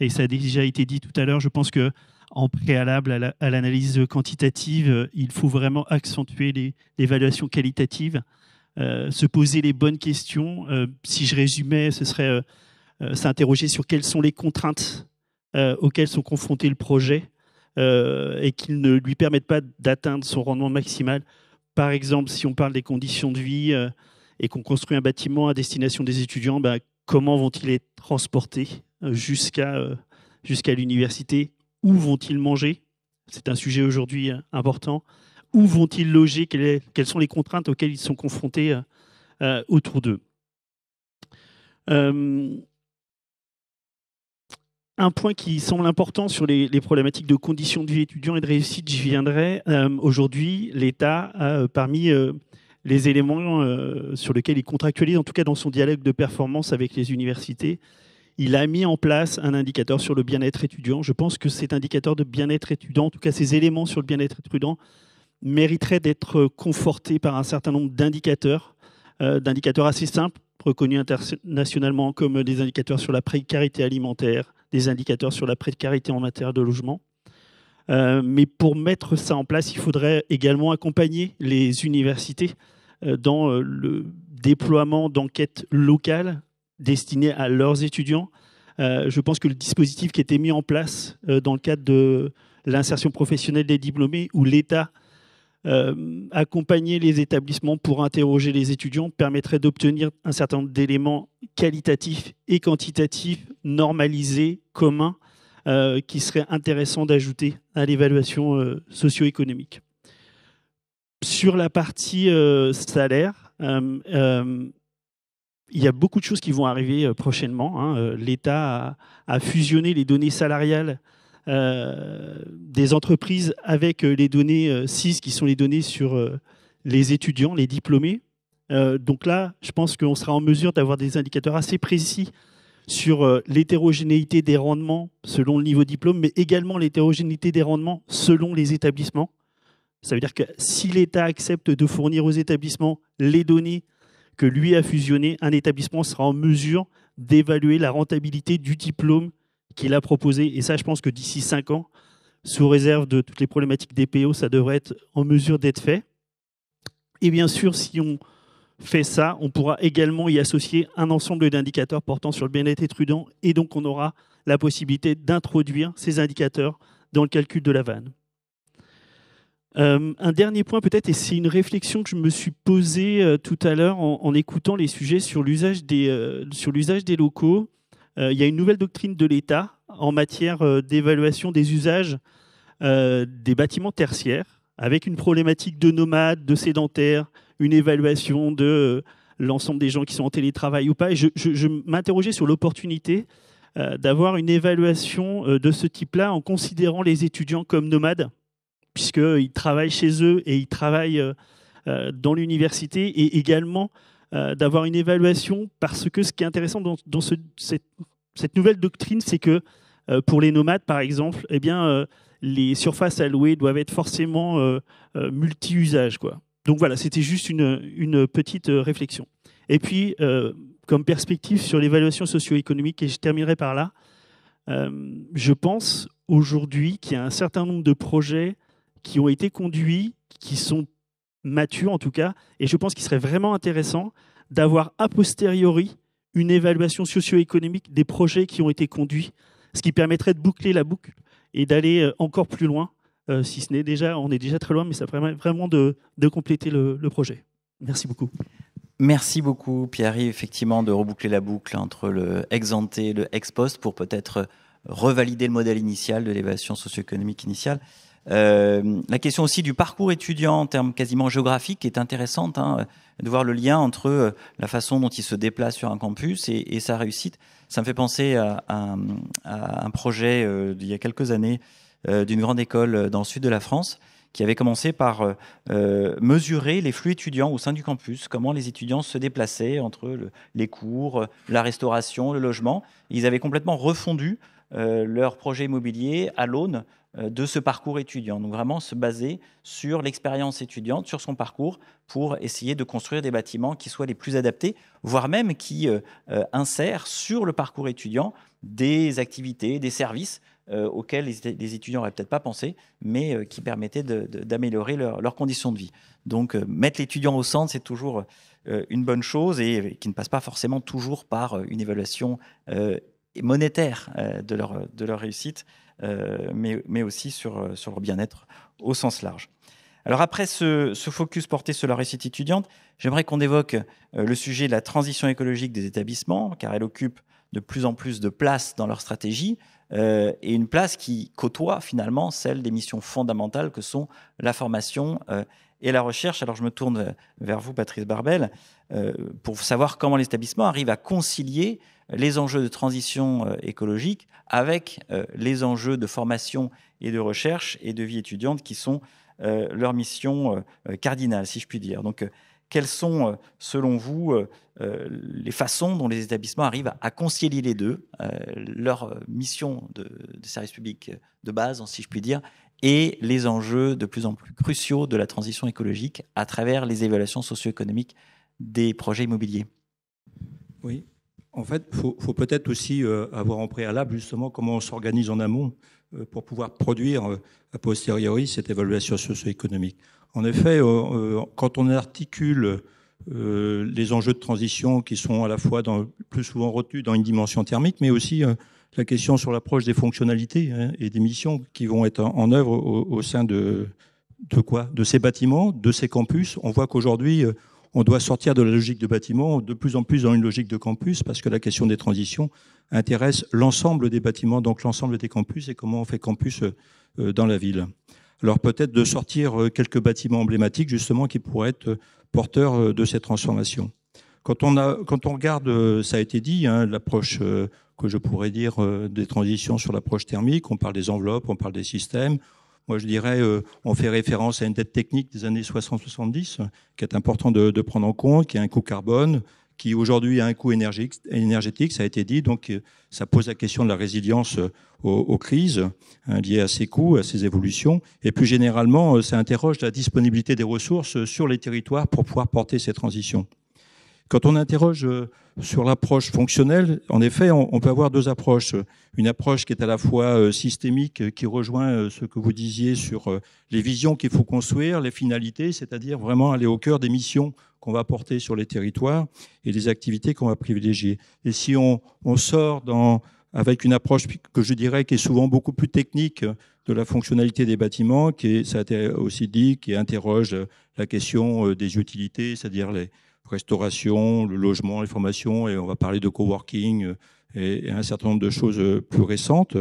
et ça a déjà été dit tout à l'heure, je pense que en préalable à l'analyse quantitative, euh, il faut vraiment accentuer l'évaluation qualitative, euh, se poser les bonnes questions. Euh, si je résumais, ce serait euh, s'interroger sur quelles sont les contraintes auxquelles sont confrontés le projet et qui ne lui permettent pas d'atteindre son rendement maximal. Par exemple, si on parle des conditions de vie et qu'on construit un bâtiment à destination des étudiants, bah, comment vont-ils être transportés jusqu'à jusqu'à l'université où vont-ils manger C'est un sujet aujourd'hui euh, important. Où vont-ils loger Quelles sont les contraintes auxquelles ils sont confrontés euh, euh, autour d'eux un point qui semble important sur les, problématiques de conditions de vie étudiant et de réussite, j'y viendrai. Aujourd'hui, l'État parmi les éléments sur lesquels il contractualise, en tout cas dans son dialogue de performance avec les universités, il a mis en place un indicateur sur le bien-être étudiant. Je pense que cet indicateur de bien-être étudiant, en tout cas ces éléments sur le bien-être étudiant, mériteraient d'être confortés par un certain nombre d'indicateurs, euh, d'indicateurs assez simples, reconnus internationalement comme des indicateurs sur la précarité alimentaire, des indicateurs sur la précarité en matière de logement. Euh, mais pour mettre ça en place, il faudrait également accompagner les universités euh, dans le déploiement d'enquêtes locales destinés à leurs étudiants. Euh, je pense que le dispositif qui était mis en place euh, dans le cadre de l'insertion professionnelle des diplômés, où l'État euh, accompagnait les établissements pour interroger les étudiants, permettrait d'obtenir un certain nombre d'éléments qualitatifs et quantitatifs normalisés, communs, qui seraient intéressants d'ajouter à l'évaluation socio-économique. Sur la partie salaire, il y a beaucoup de choses qui vont arriver euh, prochainement. Hein. Euh, L'État a, fusionné les données salariales euh, des entreprises avec les données CIS, qui sont les données sur les étudiants, les diplômés. donc là, je pense qu'on sera en mesure d'avoir des indicateurs assez précis sur l'hétérogénéité des rendements selon le niveau diplôme, mais également l'hétérogénéité des rendements selon les établissements. Ça veut dire que si l'État accepte de fournir aux établissements les données que lui a fusionné, un établissement sera en mesure d'évaluer la rentabilité du diplôme qu'il a proposé. Et ça, je pense que d'ici cinq ans, sous réserve de toutes les problématiques des PO, ça devrait être en mesure d'être fait. Et bien sûr, si on fait ça, on pourra également y associer un ensemble d'indicateurs portant sur le bien-être étudiant, et donc on aura la possibilité d'introduire ces indicateurs dans le calcul de la vanne. Euh, un dernier point peut-être, et c'est une réflexion que je me suis posée euh, tout à l'heure en, écoutant les sujets sur l'usage des, euh, des locaux. il y a une nouvelle doctrine de l'État en matière d'évaluation des usages des bâtiments tertiaires, avec une problématique de nomades, de sédentaires, une évaluation de l'ensemble des gens qui sont en télétravail ou pas. je m'interrogeais sur l'opportunité d'avoir une évaluation de ce type-là en considérant les étudiants comme nomades puisqu'ils travaillent chez eux et ils travaillent euh, euh, dans l'université et également euh, d'avoir une évaluation parce que ce qui est intéressant dans, cette, nouvelle doctrine, c'est que pour les nomades, par exemple, eh bien, les surfaces allouées doivent être forcément multi-usages. Donc voilà, c'était juste une, petite réflexion. Et puis, comme perspective sur l'évaluation socio-économique, et je terminerai par là, je pense aujourd'hui qu'il y a un certain nombre de projets qui ont été conduits, qui sont matures en tout cas, et je pense qu'il serait vraiment intéressant d'avoir a posteriori une évaluation socio-économique des projets qui ont été conduits, ce qui permettrait de boucler la boucle et d'aller euh, encore plus loin, euh, si ce n'est déjà, on est déjà très loin, mais ça permet vraiment de, compléter le, le projet. Merci beaucoup. Merci beaucoup, Pierre-Yves, effectivement, de reboucler la boucle entre le ex-ante et le ex-post pour peut-être revalider le modèle initial de l'évaluation socio-économique initiale. Euh, la question aussi du parcours étudiant en termes quasiment géographiques est intéressante, hein, de voir le lien entre euh, la façon dont il se déplace sur un campus et, sa réussite. Ça me fait penser à, un projet euh, d'il y a quelques années d'une grande école dans le sud de la France qui avait commencé par mesurer les flux étudiants au sein du campus, comment les étudiants se déplaçaient entre les cours, la restauration, le logement. Ils avaient complètement refondu leur projet immobilier à l'aune euh, de ce parcours étudiant. Donc vraiment se baser sur l'expérience étudiante, sur son parcours, pour essayer de construire des bâtiments qui soient les plus adaptés, voire même qui euh, euh, insèrent sur le parcours étudiant des activités, des services auxquels les, étudiants n'auraient peut-être pas pensé, mais qui permettaient d'améliorer leurs conditions de vie. Donc mettre l'étudiant au centre, c'est toujours une bonne chose et, qui ne passe pas forcément toujours par une évaluation monétaire de leur réussite. Euh, mais, aussi sur, euh, sur leur bien-être au sens large. Alors après ce, ce, focus porté sur la réussite étudiante, j'aimerais qu'on évoque euh, le sujet de la transition écologique des établissements, car elle occupe de plus en plus de place dans leur stratégie. Euh, et une place qui côtoie finalement celle des missions fondamentales que sont la formation euh, et la recherche. Alors je me tourne euh, vers vous, Patrice Barbel, pour savoir comment l'établissement arrive à concilier les enjeux de transition écologique avec les enjeux de formation et de recherche et de vie étudiante qui sont leur mission cardinale, si je puis dire. Donc quelles sont, euh, selon vous, euh, euh, les façons dont les établissements arrivent à concilier les deux, leur mission de, service public de base, si je puis dire, et les enjeux de plus en plus cruciaux de la transition écologique à travers les évaluations socio-économiques des projets immobiliers Oui. En fait, il faut, peut-être aussi avoir en préalable justement comment on s'organise en amont pour pouvoir produire a posteriori cette évaluation socio-économique. En effet, euh, euh, quand on articule euh, les enjeux de transition qui sont à la fois plus souvent retenus dans une dimension thermique, mais aussi la question sur l'approche des fonctionnalités hein, et des missions qui vont être en, œuvre au, sein de, de quoi De ces bâtiments, de ces campus. On voit qu'aujourd'hui, on doit sortir de la logique de bâtiment de plus en plus dans une logique de campus parce que la question des transitions intéresse l'ensemble des bâtiments, donc l'ensemble des campus et comment on fait campus dans la ville. Alors peut-être de sortir euh, quelques bâtiments emblématiques justement qui pourraient être euh, porteurs euh, de cette transformation. Quand on, regarde, ça a été dit, hein, l'approche que je pourrais dire des transitions sur l'approche thermique, on parle des enveloppes, on parle des systèmes. Moi, je dirais, on fait référence à une dette technique des années 60-70 qui est important de, prendre en compte, qui a un coût carbone, qui aujourd'hui a un coût énergétique, ça a été dit, donc euh, ça pose la question de la résilience euh, aux, crises hein, liées à ces coûts, à ces évolutions, et plus généralement, euh, ça interroge la disponibilité des ressources sur les territoires pour pouvoir porter ces transitions. Quand on interroge euh, sur l'approche fonctionnelle, en effet, on, peut avoir deux approches. Une approche qui est à la fois euh, systémique, euh, qui rejoint ce que vous disiez sur les visions qu'il faut construire, les finalités, c'est-à-dire vraiment aller au cœur des missions qu'on va porter sur les territoires et des activités qu'on va privilégier. Et si on, on sort dans, avec une approche que je dirais qui est souvent beaucoup plus technique de la fonctionnalité des bâtiments, qui est, ça a été aussi dit, qui interroge la question des utilités, c'est-à-dire les, restauration, le logement, les formations, et on va parler de coworking euh, et, un certain nombre de choses euh, plus récentes.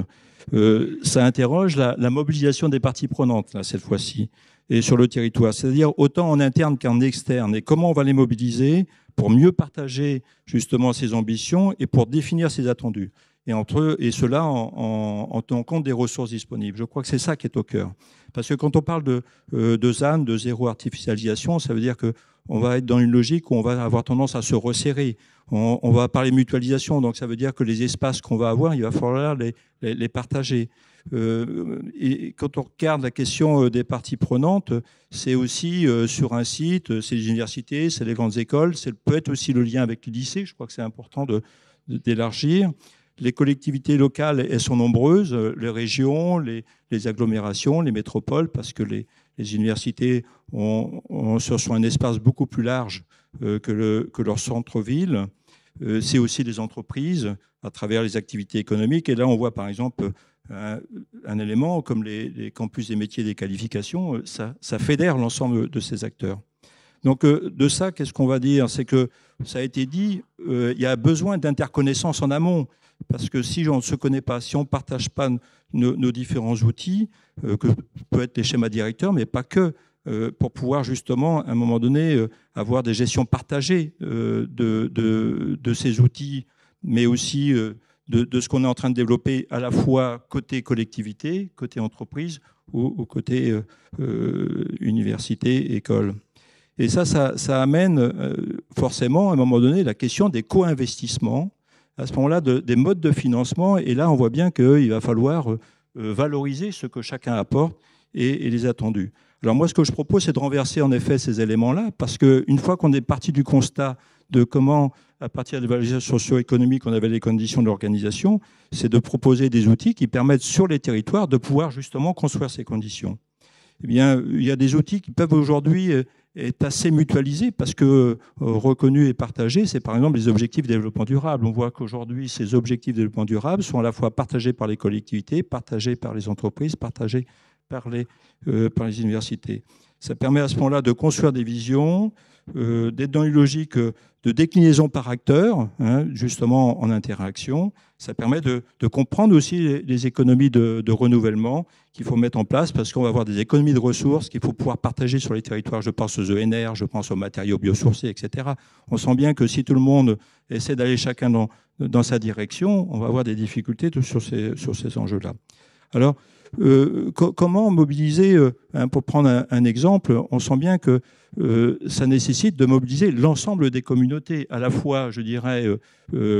Euh, ça interroge la, mobilisation des parties prenantes, là, cette fois-ci, et sur le territoire, c'est-à-dire autant en interne qu'en externe, et comment on va les mobiliser pour mieux partager justement ces ambitions et pour définir ces attendus. Et, entre eux, et cela en, tenant compte des ressources disponibles. Je crois que c'est ça qui est au cœur. Parce que quand on parle de, de ZAN, de zéro artificialisation, ça veut dire que on va être dans une logique où on va avoir tendance à se resserrer. On, va parler mutualisation, donc ça veut dire que les espaces qu'on va avoir, il va falloir les, partager. Euh, et quand on regarde la question euh, des parties prenantes, c'est aussi euh, sur un site, c'est les universités, c'est les grandes écoles, c'est peut-être aussi le lien avec les lycées, je crois que c'est important d'élargir. Les collectivités locales, elles sont nombreuses, les régions, les agglomérations, les métropoles, parce que les, les universités ont, sont un espace beaucoup plus large euh, que, leur centre-ville. Euh, c'est aussi les entreprises à travers les activités économiques. Et là, on voit par exemple un, élément comme les, campus des métiers des qualifications, euh, ça, fédère l'ensemble de ces acteurs. Donc de ça, qu'est-ce qu'on va dire C'est que ça a été dit, il y a besoin d'interconnaissance en amont parce que si on ne se connaît pas, si on ne partage pas nos, différents outils, euh, que peut être les schémas directeurs, mais pas que, euh, pour pouvoir justement, à un moment donné, euh, avoir des gestions partagées de, ces outils, mais aussi de, ce qu'on est en train de développer à la fois côté collectivité, côté entreprise ou, côté université, école. Et ça, ça amène forcément, à un moment donné, la question des co-investissements à ce moment-là des modes de financement. Et là, on voit bien qu'il euh, va falloir euh, euh, valoriser ce que chacun apporte et, les attendus. Alors moi, ce que je propose, c'est de renverser en effet ces éléments-là, parce qu'une fois qu'on est parti du constat de comment, à partir des valeurs socio-économiques, on avait les conditions de l'organisation, c'est de proposer des outils qui permettent sur les territoires de pouvoir justement construire ces conditions. Eh bien, il y a des outils qui peuvent aujourd'hui est assez mutualisé parce que euh, reconnu et partagé, c'est par exemple les objectifs de développement durable. On voit qu'aujourd'hui, ces objectifs de développement durable sont à la fois partagés par les collectivités, partagés par les entreprises, partagés par les, euh, par les universités. Ça permet à ce moment-là de construire des visions, euh, d'être dans une logique de déclinaison par acteur, hein, justement en interaction. Ça permet de, comprendre aussi les, économies de, renouvellement qu'il faut mettre en place parce qu'on va avoir des économies de ressources qu'il faut pouvoir partager sur les territoires. Je pense aux ENR, je pense aux matériaux biosourcés, etc. On sent bien que si tout le monde essaie d'aller chacun dans, dans, sa direction, on va avoir des difficultés sur ces, sur ces enjeux-là. Alors, euh, comment mobiliser, euh, hein, pour prendre un, exemple, on sent bien que euh, ça nécessite de mobiliser l'ensemble des communautés, à la fois, je dirais,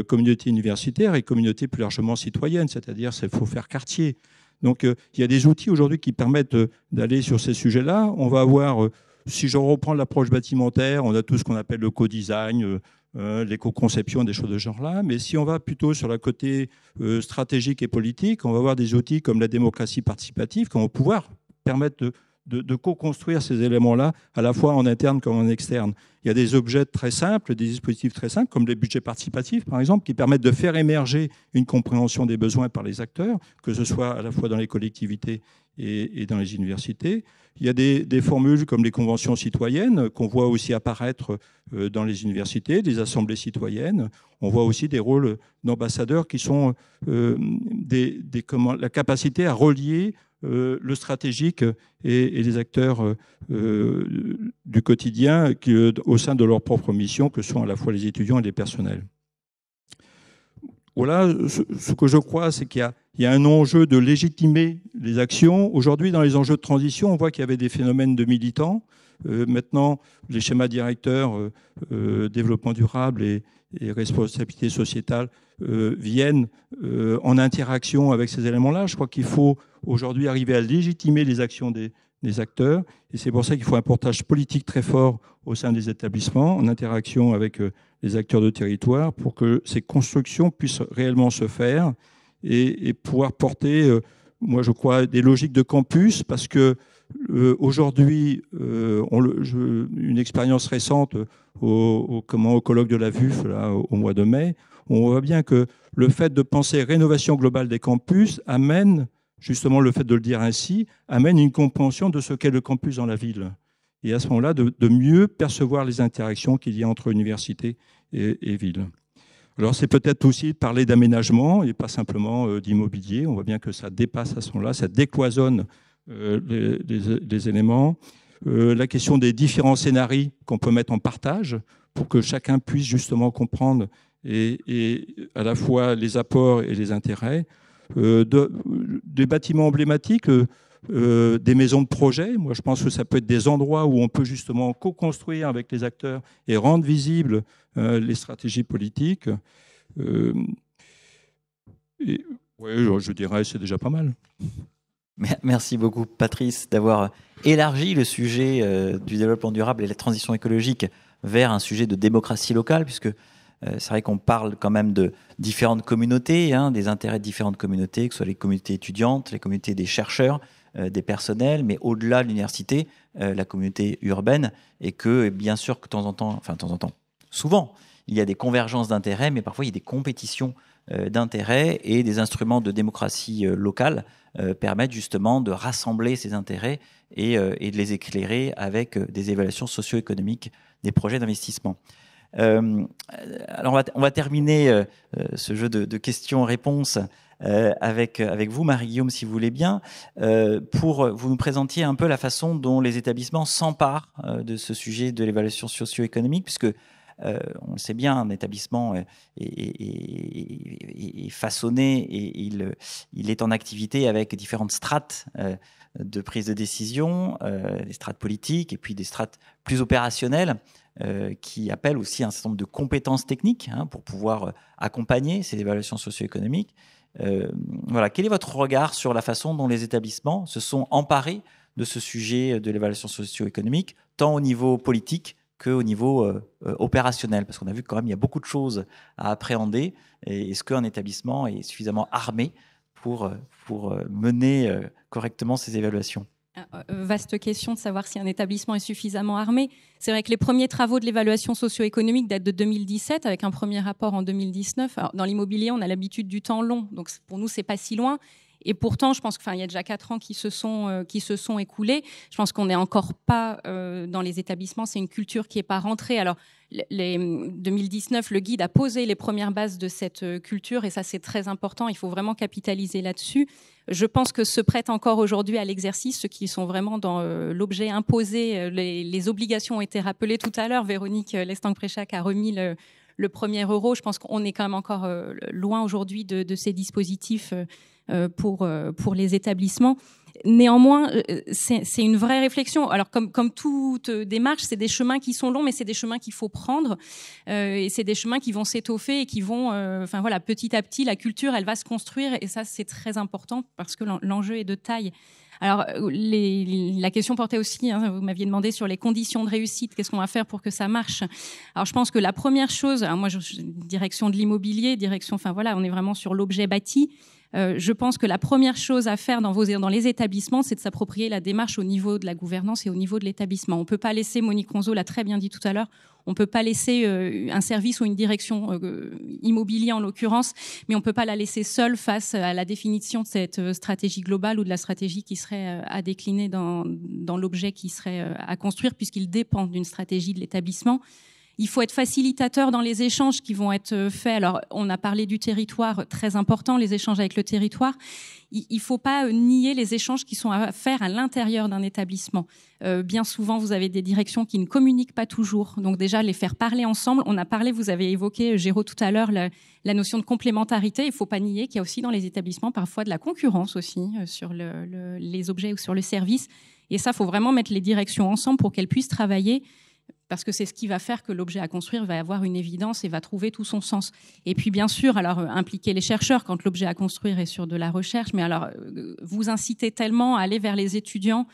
communauté universitaire et communauté plus largement citoyenne, c'est-à-dire il faut faire quartier. Donc il y a des outils aujourd'hui qui permettent d'aller sur ces sujets-là. On va voir si je reprends l'approche bâtimentaire, on a tout ce qu'on appelle le co-design, l'écoconception l'éco-conception, des choses de genre-là. Mais si on va plutôt sur la côté euh, stratégique et politique, on va avoir des outils comme la démocratie participative qui vont pouvoir permettre de de, co-construire ces éléments-là, à la fois en interne comme en externe. Il y a des objets très simples, des dispositifs très simples, comme les budgets participatifs, par exemple, qui permettent de faire émerger une compréhension des besoins par les acteurs, que ce soit à la fois dans les collectivités et, dans les universités. Il y a des, formules comme les conventions citoyennes, qu'on voit aussi apparaître euh, dans les universités, des assemblées citoyennes. On voit aussi des rôles d'ambassadeurs qui sont euh, la capacité à relier euh, le stratégique et, les acteurs euh, euh, du quotidien au sein de leur propre mission, que sont à la fois les étudiants et les personnels. Voilà, ce, que je crois, c'est qu'il y, a un enjeu de légitimer les actions. Aujourd'hui, dans les enjeux de transition, on voit qu'il y avait des phénomènes de militants. Euh, maintenant, les schémas directeurs euh, euh, développement durable et, responsabilité sociétale viennent en interaction avec ces éléments-là. Je crois qu'il faut aujourd'hui arriver à légitimer les actions des, acteurs. Et c'est pour ça qu'il faut un portage politique très fort au sein des établissements, en interaction avec les acteurs de territoire, pour que ces constructions puissent réellement se faire et, pouvoir porter, moi je crois, des logiques de campus, parce que euh, aujourd'hui, euh, une expérience récente au, colloque de la VUF là, au, mois de mai, on voit bien que le fait de penser rénovation globale des campus amène, justement le fait de le dire ainsi, amène une compréhension de ce qu'est le campus dans la ville. Et à ce moment-là, de, mieux percevoir les interactions qu'il y a entre université et, et ville. Alors c'est peut-être aussi parler d'aménagement et pas simplement euh, d'immobilier. On voit bien que ça dépasse à ce moment-là, ça décloisonne euh, les, éléments. Euh, la question des différents scénarios qu'on peut mettre en partage pour que chacun puisse justement comprendre et, à la fois les apports et les intérêts. Euh, de, des bâtiments emblématiques, des maisons de projet. Moi, je pense que ça peut être des endroits où on peut justement co-construire avec les acteurs et rendre visibles les stratégies politiques. Euh, je, je dirais, c'est déjà pas mal. Merci beaucoup, Patrice, d'avoir élargi le sujet euh, du développement durable et la transition écologique vers un sujet de démocratie locale, puisque euh, c'est vrai qu'on parle quand même de différentes communautés, hein, des intérêts de différentes communautés, que ce soit les communautés étudiantes, les communautés des chercheurs, euh, des personnels, mais au-delà de l'université, la communauté urbaine, et que eh bien sûr que de temps en temps, enfin de temps en temps, souvent, il y a des convergences d'intérêts, mais parfois il y a des compétitions euh, d'intérêts et des instruments de démocratie euh, locale euh, permettent justement de rassembler ces intérêts et, de les éclairer avec des évaluations socio-économiques des projets d'investissement. alors on va, terminer ce jeu de, questions-réponses avec, avec vous, Marie-Guillaume, si vous voulez bien, pour vous nous présentiez un peu la façon dont les établissements s'emparent de ce sujet de l'évaluation socio-économique, puisque euh, on le sait bien, un établissement est, façonné et il, est en activité avec différentes strates euh, de prise de décision, euh, des strates politiques et puis des strates plus opérationnelles. qui appellent aussi un certain nombre de compétences techniques hein, pour pouvoir accompagner ces évaluations socio-économiques. voilà, quel est votre regard sur la façon dont les établissements se sont emparés de ce sujet de l'évaluation socio-économique, tant au niveau politique qu'au niveau euh, euh, opérationnel, parce qu'on a vu qu'il quand même il y a beaucoup de choses à appréhender. est-ce qu'un établissement est suffisamment armé pour, euh, pour mener correctement ces évaluations ah, Vaste question de savoir si un établissement est suffisamment armé. C'est vrai que les premiers travaux de l'évaluation socio-économique datent de 2017, avec un premier rapport en 2019. dans l'immobilier, on a l'habitude du temps long, donc pour nous, c'est pas si loin. Et pourtant, je pense qu'il y a déjà quatre ans qui se sont, euh, qui se sont écoulés. Je pense qu'on n'est encore pas euh, dans les établissements. C'est une culture qui n'est pas rentrée. Alors, les, 2019, mm, le guide a posé les premières bases de cette euh, culture et ça, c'est très important. Il faut vraiment capitaliser là-dessus. Je pense que se prêtent encore aujourd'hui à l'exercice ceux qui sont vraiment dans l'objet imposé. Les, obligations ont été rappelées tout à l'heure. Véronique Lestang-Préchac a remis le, premier euro. Je pense qu'on est quand même encore loin aujourd'hui de, de, ces dispositifs euh, pour, euh, pour les établissements. Néanmoins, euh, c'est une vraie réflexion. Alors, comme, toute démarche, c'est des chemins qui sont longs, mais c'est des chemins qu'il faut prendre. et c'est des chemins qui vont s'étoffer et qui vont, enfin voilà, petit à petit, la culture, elle va se construire. Et ça, c'est très important parce que l'enjeu est de taille. Alors, la question portait aussi, hein, vous m'aviez demandé sur les conditions de réussite, qu'est-ce qu'on va faire pour que ça marche Alors, je pense que la première chose, moi, je, direction de l'immobilier, direction, enfin voilà, on est vraiment sur l'objet bâti. Euh, je pense que la première chose à faire dans, les établissements, c'est de s'approprier la démarche au niveau de la gouvernance et au niveau de l'établissement. On ne peut pas laisser, Monique Ronzo l'a très bien dit tout à l'heure, on ne peut pas laisser euh, un service ou une direction euh, immobilier en l'occurrence, mais on ne peut pas la laisser seule face à la définition de cette stratégie globale ou de la stratégie qui serait à décliner dans l'objet qui serait à construire, puisqu'il dépend d'une stratégie de l'établissement. Il faut être facilitateur dans les échanges qui vont être euh, faits. Alors, on a parlé du territoire, euh, très important, les échanges avec le territoire. Il ne faut pas euh, nier les échanges qui sont à faire à l'intérieur d'un établissement. bien souvent, vous avez des directions qui ne communiquent pas toujours. Donc déjà, les faire parler ensemble. On a parlé, vous avez évoqué, Géraud, tout à l'heure, la, notion de complémentarité. Il ne faut pas nier qu'il y a aussi dans les établissements parfois de la concurrence aussi sur les objets ou sur le service. Et ça, il faut vraiment mettre les directions ensemble pour qu'elles puissent travailler parce que c'est ce qui va faire que l'objet à construire va avoir une évidence et va trouver tout son sens. Et puis bien sûr, alors euh, impliquer les chercheurs quand l'objet à construire est sur de la recherche, mais alors euh, vous incitez tellement à aller vers les étudiants.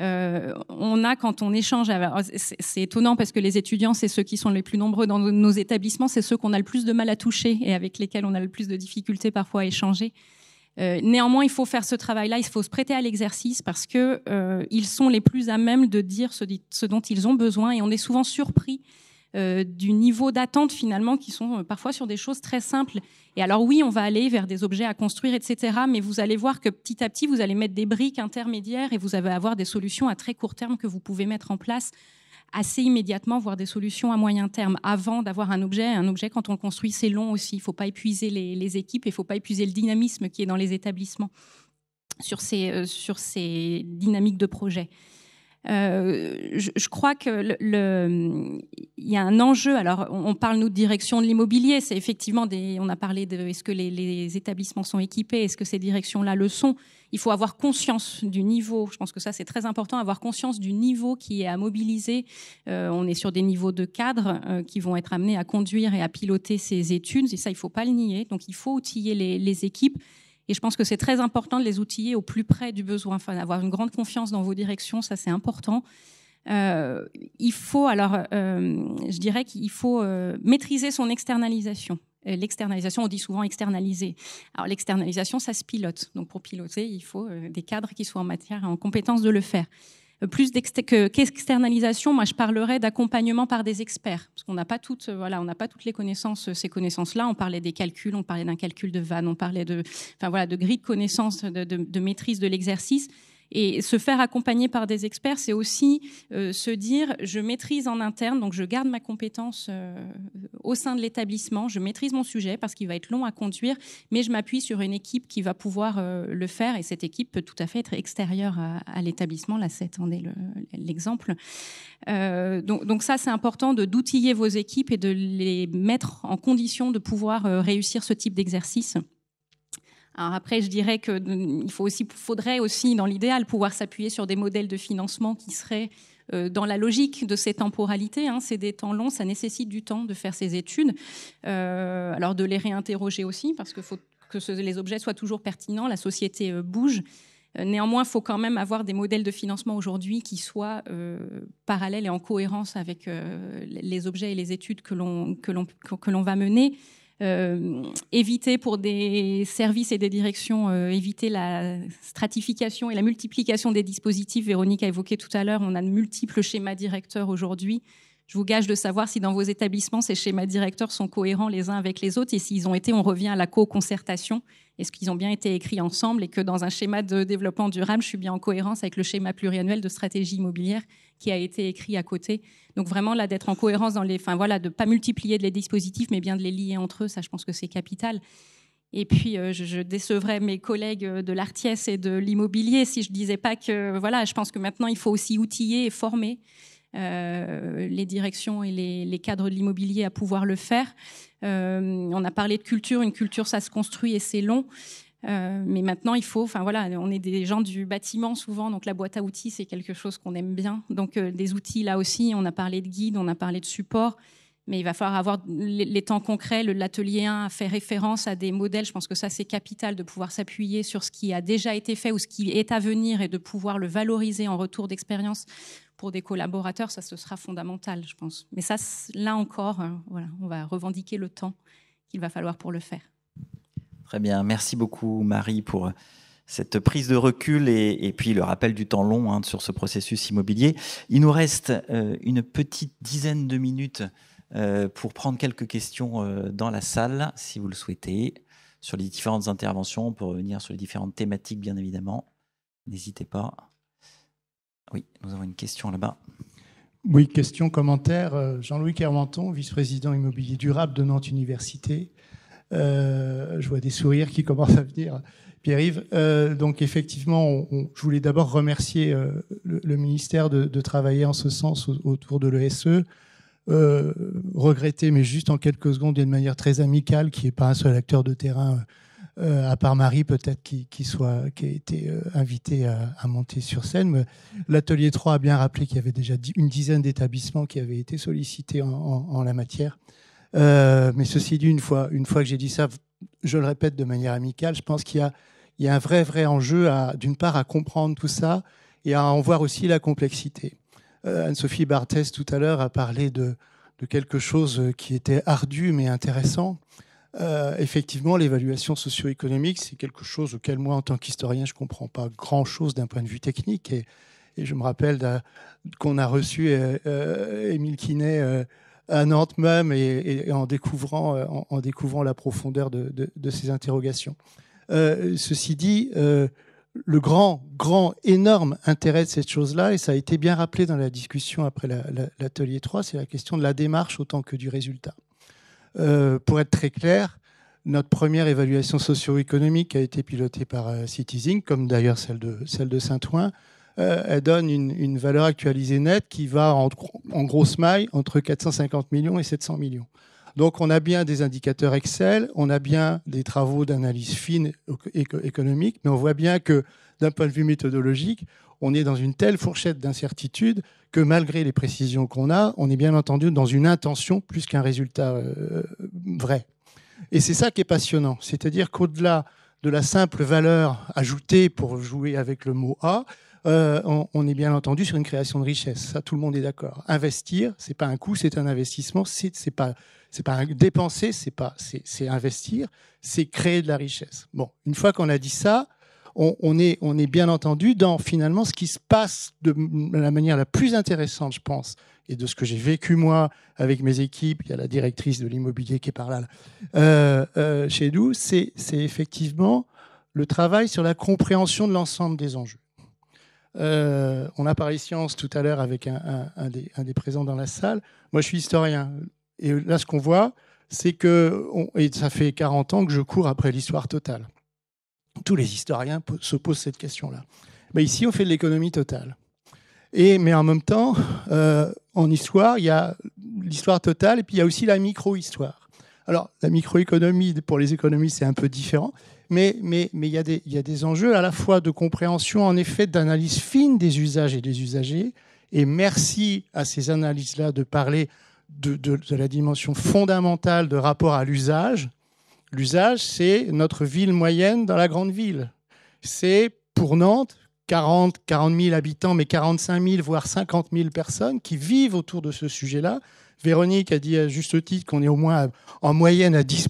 Euh, on a quand on échange, oh, c'est étonnant parce que les étudiants, c'est ceux qui sont les plus nombreux dans nos établissements, c'est ceux qu'on a le plus de mal à toucher et avec lesquels on a le plus de difficultés parfois à échanger. Euh, néanmoins, il faut faire ce travail-là, il faut se prêter à l'exercice parce que euh, ils sont les plus à même de dire ce, dont ils ont besoin et on est souvent surpris euh, du niveau d'attente finalement qui sont parfois sur des choses très simples. Et alors oui, on va aller vers des objets à construire, etc. Mais vous allez voir que petit à petit, vous allez mettre des briques intermédiaires et vous allez avoir des solutions à très court terme que vous pouvez mettre en place assez immédiatement voir des solutions à moyen terme avant d'avoir un objet. Un objet, quand on le construit, c'est long aussi. Il ne faut pas épuiser les, équipes et il ne faut pas épuiser le dynamisme qui est dans les établissements sur ces, euh, sur ces dynamiques de projet. Euh, je, je, crois que le, il y a un enjeu. Alors, on, parle nous de direction de l'immobilier. C'est effectivement des. On a parlé de est-ce que les, les, établissements sont équipés, est-ce que ces directions-là le sont. Il faut avoir conscience du niveau. Je pense que ça c'est très important, avoir conscience du niveau qui est à mobiliser. Euh, on est sur des niveaux de cadres euh, qui vont être amenés à conduire et à piloter ces études. Et ça, il faut pas le nier. Donc, il faut outiller les, les équipes. Et je pense que c'est très important de les outiller au plus près du besoin, enfin, d'avoir une grande confiance dans vos directions, ça c'est important. Euh, il faut alors, euh, je dirais qu'il faut euh, maîtriser son externalisation. L'externalisation, on dit souvent externaliser. Alors l'externalisation, ça se pilote. Donc pour piloter, il faut des cadres qui soient en matière, en compétence de le faire plus qu'externalisation, moi je parlerais d'accompagnement par des experts, parce qu'on n'a pas toutes, euh, voilà, on n'a pas toutes les connaissances, euh, ces connaissances-là. On parlait des calculs, on parlait d'un calcul de vanne, on parlait de, enfin voilà, de grilles de connaissances, de maîtrise de l'exercice. Et se faire accompagner par des experts, c'est aussi euh, se dire je maîtrise en interne, donc je garde ma compétence euh, au sein de l'établissement, je maîtrise mon sujet parce qu'il va être long à conduire, mais je m'appuie sur une équipe qui va pouvoir euh, le faire et cette équipe peut tout à fait être extérieure à, l'établissement. Là, c'est l'exemple. donc, donc, ça, c'est important de d'outiller vos équipes et de les mettre en condition de pouvoir réussir ce type d'exercice après, je dirais qu'il mm, faudrait aussi, dans l'idéal, pouvoir s'appuyer sur des modèles de financement qui seraient euh, dans la logique de ces temporalités. Hein. c'est des temps longs, ça nécessite du temps de faire ces études. Euh, alors de les réinterroger aussi, parce qu'il faut que les objets soient toujours pertinents, la société euh, bouge. Néanmoins, il faut quand même avoir des modèles de financement aujourd'hui qui soient parallèles et en cohérence avec les objets et les études que l'on va mener. Euh, éviter pour des services et des directions, euh, éviter la stratification et la multiplication des dispositifs. Véronique a évoqué tout à l'heure, on a de multiples schémas directeurs aujourd'hui. Je vous gage de savoir si dans vos établissements, ces schémas directeurs sont cohérents les uns avec les autres et s'ils ont été, on revient à la co-concertation est-ce qu'ils ont bien été écrits ensemble et que dans un schéma de développement durable, je suis bien en cohérence avec le schéma pluriannuel de stratégie immobilière qui a été écrit à côté. Donc vraiment là d'être en cohérence dans les, enfin voilà, de pas multiplier les dispositifs, mais bien de les lier entre eux, ça je pense que c'est capital. Et puis, euh, je, décevrais mes collègues euh, de l'artiesse et de l'immobilier si je disais pas que, voilà, je pense que maintenant, il faut aussi outiller et former. Euh, les directions et les, cadres de l'immobilier à pouvoir le faire. Euh, on a parlé de culture, une culture ça se construit et c'est long. Euh, mais maintenant, il faut. Enfin voilà, on est des gens du bâtiment souvent, donc la boîte à outils c'est quelque chose qu'on aime bien. Donc des outils là aussi, on a parlé de guide, on a parlé de support mais il va falloir avoir les temps concrets. L'atelier 1 a fait référence à des modèles. Je pense que ça, c'est capital de pouvoir s'appuyer sur ce qui a déjà été fait ou ce qui est à venir et de pouvoir le valoriser en retour d'expérience pour des collaborateurs, ça ce sera fondamental, je pense. Mais ça, là encore, euh, voilà, on va revendiquer le temps qu'il va falloir pour le faire. Très bien, merci beaucoup Marie pour euh, cette prise de recul et, puis le rappel du temps long hein, sur ce processus immobilier. Il nous reste euh, une petite dizaine de minutes pour prendre quelques questions dans la salle, si vous le souhaitez, sur les différentes interventions, pour revenir sur les différentes thématiques, bien évidemment. N'hésitez pas. Oui, nous avons une question là-bas. Oui, question, commentaire. Euh, Jean-Louis Kermanton, vice-président immobilier durable de Nantes Université. Euh, je vois des sourires qui commencent à venir. Pierre-Yves, euh, donc effectivement, je voulais d'abord remercier le, ministère de, travailler en ce sens autour de l'ESE. regretter, mais juste en quelques secondes et de manière très amicale, qui n'y pas un seul acteur de terrain euh, à part Marie peut-être qui, qui, soit, qui a été euh, invitée à, monter sur scène. L'atelier 3 a bien rappelé qu'il y avait déjà une dizaine d'établissements qui avaient été sollicités en, la matière. Euh, mais ceci dit, une fois, une fois que j'ai dit ça, je le répète de manière amicale, je pense qu'il y, y a, un vrai, vrai enjeu, d'une part, à comprendre tout ça et à en voir aussi la complexité. Anne-Sophie Barthès, tout à l'heure, a parlé de, de, quelque chose qui était ardu mais intéressant. Euh, effectivement, l'évaluation socio-économique, c'est quelque chose auquel moi, en tant qu'historien, je ne comprends pas grand-chose d'un point de vue technique. Et, je me rappelle qu'on a reçu euh, euh, Émile Quinet à Nantes même et, en, découvrant, en, découvrant la profondeur de, de, ces interrogations. ceci dit, le grand, grand, énorme intérêt de cette chose-là, et ça a été bien rappelé dans la discussion après l'atelier 3, c'est la question de la démarche autant que du résultat. Euh, pour être très clair, notre première évaluation socio-économique a été pilotée par euh, Citizen, comme d'ailleurs celle de, Saint-Ouen. Euh, elle donne une, valeur actualisée nette qui va en, en, grosse maille entre 450 millions et 700 millions. Donc on a bien des indicateurs Excel, on a bien des travaux d'analyse fine économique, mais on voit bien que d'un point de vue méthodologique, on est dans une telle fourchette d'incertitude que malgré les précisions qu'on a, on est bien entendu dans une intention plus qu'un résultat euh, vrai. Et c'est ça qui est passionnant, c'est-à-dire qu'au-delà de la simple valeur ajoutée pour jouer avec le mot A, euh, on, est bien entendu sur une création de richesse. Ça, tout le monde est d'accord. Investir, c'est pas un coût, c'est un investissement. C'est pas, c'est pas dépenser, c'est pas, c'est investir, c'est créer de la richesse. Bon, une fois qu'on a dit ça, on, est, bien entendu dans finalement ce qui se passe de la manière la plus intéressante, je pense, et de ce que j'ai vécu moi avec mes équipes. Il y a la directrice de l'immobilier qui est par là, euh, euh, chez nous. C'est effectivement le travail sur la compréhension de l'ensemble des enjeux. Euh, on a parlé science tout à l'heure avec un, des, présents dans la salle. Moi, je suis historien. Et là, ce qu'on voit, c'est que, ça fait 40 ans que je cours après l'histoire totale tous les historiens se posent cette question-là. Mais ici, on fait de l'économie totale. Et, mais en même temps, euh, en histoire, il y a l'histoire totale et puis il y a aussi la micro-histoire. Alors, la microéconomie, pour les économistes, c'est un peu différent, mais, il, y a des, enjeux à la fois de compréhension, en effet, d'analyse fine des usages et des usagers. Et merci à ces analyses-là de parler de la dimension fondamentale de rapport à l'usage, L'usage, c'est notre ville moyenne dans la grande ville. C'est pour Nantes 40, 40 000 habitants, mais 45 000, voire 50 000 personnes qui vivent autour de ce sujet-là. Véronique a dit à juste titre qu'on est au moins en moyenne à 10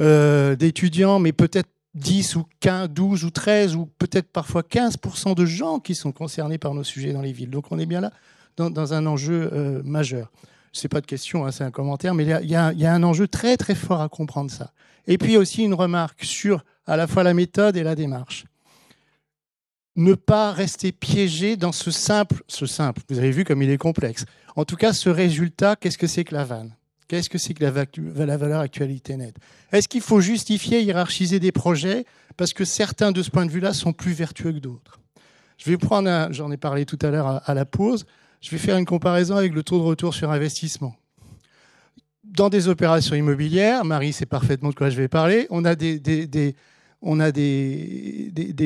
euh, d'étudiants, mais peut-être 10 ou 15, 12 ou 13 ou peut-être parfois 15 de gens qui sont concernés par nos sujets dans les villes. Donc on est bien là dans, un enjeu euh, majeur c'est pas de question, hein, c'est un commentaire, mais il y a, un enjeu très très fort à comprendre ça. Et puis aussi une remarque sur à la fois la méthode et la démarche. Ne pas rester piégé dans ce simple, ce simple. Vous avez vu comme il est complexe. En tout cas, ce résultat, qu'est-ce que c'est que la vanne Qu'est-ce que c'est que la, valeur actualité nette Est-ce qu'il faut justifier, hiérarchiser des projets parce que certains de ce point de vue-là sont plus vertueux que d'autres Je vais prendre, j'en ai parlé tout à l'heure à la pause, je vais faire une comparaison avec le taux de retour sur investissement. Dans des opérations immobilières, Marie sait parfaitement de quoi je vais parler, on a des,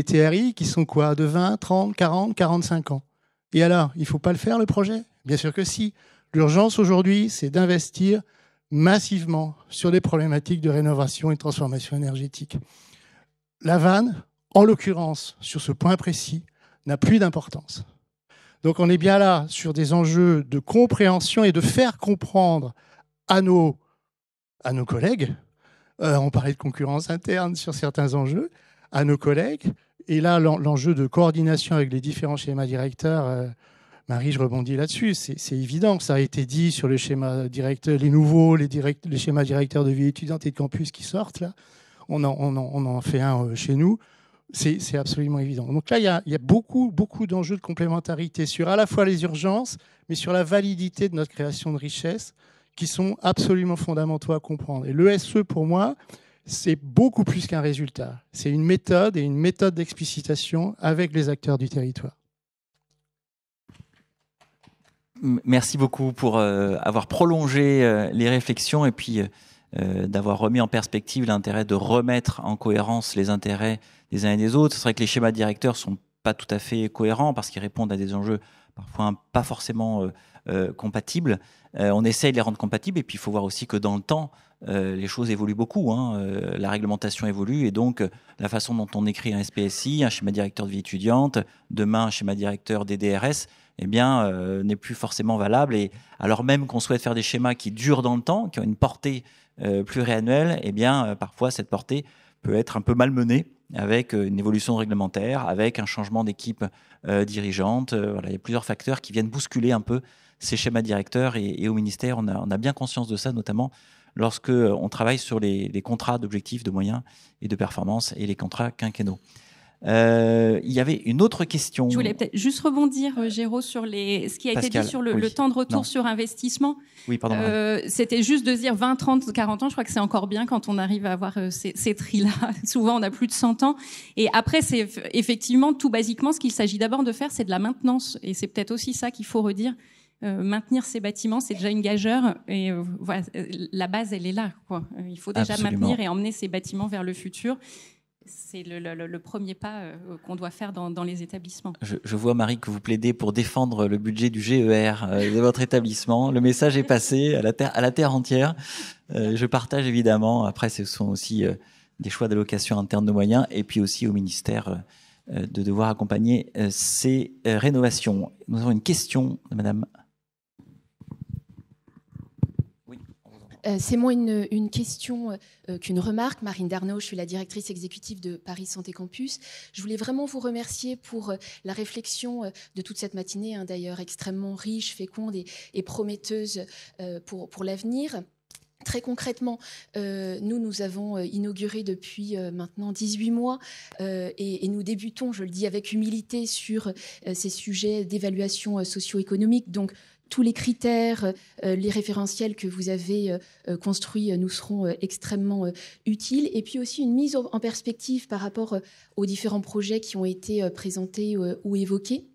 TRI qui sont quoi De 20, 30, 40, 45 ans. Et alors, il ne faut pas le faire, le projet Bien sûr que si. L'urgence aujourd'hui, c'est d'investir massivement sur les problématiques de rénovation et de transformation énergétique. La vanne, en l'occurrence, sur ce point précis, n'a plus d'importance. Donc on est bien là sur des enjeux de compréhension et de faire comprendre à nos, collègues, euh, on parlait de concurrence interne sur certains enjeux, à nos collègues, et là l'enjeu de coordination avec les différents schémas directeurs, euh, Marie, je rebondis là-dessus, c'est évident, que ça a été dit sur les nouveaux, les, schémas directeurs de vie étudiante et de campus qui sortent là, on en fait un euh, chez nous c'est absolument évident. Donc là, il y a, beaucoup, beaucoup d'enjeux de complémentarité sur à la fois les urgences, mais sur la validité de notre création de richesses qui sont absolument fondamentaux à comprendre. Et l'ESE, pour moi, c'est beaucoup plus qu'un résultat. C'est une méthode et une méthode d'explicitation avec les acteurs du territoire. Merci beaucoup pour euh, avoir prolongé euh, les réflexions et puis euh, euh, d'avoir remis en perspective l'intérêt de remettre en cohérence les intérêts des uns et des autres. C'est vrai que les schémas directeurs sont pas tout à fait cohérents parce qu'ils répondent à des enjeux parfois pas forcément euh, euh, compatibles. on essaye de les rendre compatibles et puis il faut voir aussi que dans le temps, les choses évoluent beaucoup. Hein. la réglementation évolue et donc la façon dont on écrit un SPSI, un schéma directeur de vie étudiante, demain un schéma directeur des DRS, eh bien, n'est plus forcément valable. Et alors même qu'on souhaite faire des schémas qui durent dans le temps, qui ont une portée euh, pluriannuel, et eh bien, euh, parfois cette portée peut être un peu malmenée avec euh, une évolution réglementaire, avec un changement d'équipe dirigeante. il y a plusieurs facteurs qui viennent bousculer un peu ces schémas directeurs et, au ministère, on a, bien conscience de ça, notamment lorsque on travaille sur les, les contrats d'objectifs, de moyens et de performance et les contrats quinquennaux. Euh, il y avait une autre question. Je voulais peut-être juste rebondir, euh, Géraud, sur les, ce qui a été dit sur le, temps de retour sur investissement. Oui, pardon. Euh, c'était juste de dire 20, 30, 40 ans. Je crois que c'est encore bien quand on arrive à avoir ces, ces tris-là. Souvent, on a plus de 100 ans. Et après, c'est effectivement, tout basiquement, ce qu'il s'agit d'abord de faire, c'est de la maintenance. Et c'est peut-être aussi ça qu'il faut redire. maintenir ces bâtiments, c'est déjà une gageure. Et voilà, la base, elle est là. Quoi. Il faut déjà maintenir et emmener ces bâtiments vers le futur c'est le, premier pas euh, qu'on doit faire dans, les établissements. Je, vois, Marie, que vous plaidez pour défendre le budget du GER euh, de votre établissement. Le message est passé à la terre, entière. Euh, je partage évidemment. Après, ce sont aussi des choix d'allocation interne de moyens et puis aussi au ministère de devoir accompagner ces rénovations. Nous avons une question, de Madame Euh, c'est moins une, question euh, euh, qu'une remarque. Marine Darnaud, je suis la directrice exécutive de Paris Santé Campus. Je voulais vraiment vous remercier pour la réflexion de toute cette matinée, hein, d'ailleurs extrêmement riche, féconde et, prometteuse pour, l'avenir. Très concrètement, nous, nous avons inauguré depuis maintenant 18 mois et, et, nous débutons, je le dis avec humilité, sur ces sujets d'évaluation socio-économique. Donc, tous les critères, euh, euh, les référentiels que vous avez euh, construits nous seront extrêmement utiles. Et puis aussi une mise en perspective par rapport aux différents projets qui ont été présentés ou évoqués.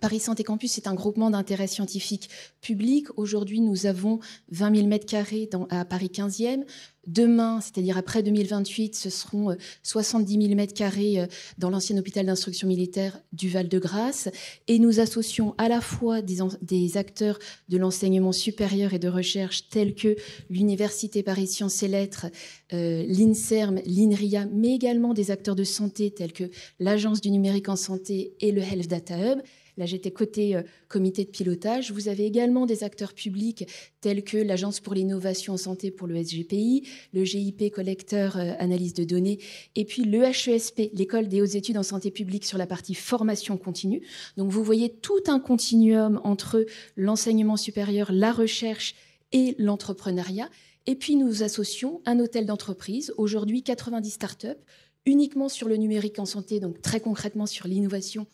Paris Santé Campus est un groupement d'intérêt scientifique public. Aujourd'hui, nous avons 20 000 mètres carrés à Paris 15e. Demain, c'est-à-dire après 2028, ce seront 70 euh, 000 mètres carrés euh, dans l'ancien hôpital d'instruction militaire du Val-de-Grâce. Et nous associons à la fois des, acteurs de l'enseignement supérieur et de recherche tels que l'Université Paris Sciences et Lettres, euh, l'INSERM, l'INRIA, mais également des acteurs de santé tels que l'Agence du numérique en santé et le Health Data Hub. Là, j'étais côté euh, comité de pilotage. Vous avez également des acteurs publics tels que l'Agence pour l'innovation en santé pour le SGPI, le GIP collecteur euh, analyse de données, et puis le HESP, l'École des hautes études en santé publique sur la partie formation continue. Donc, vous voyez tout un continuum entre l'enseignement supérieur, la recherche et l'entrepreneuriat. Et puis, nous associons un hôtel d'entreprise, aujourd'hui 90 start-up, uniquement sur le numérique en santé, donc très concrètement sur l'innovation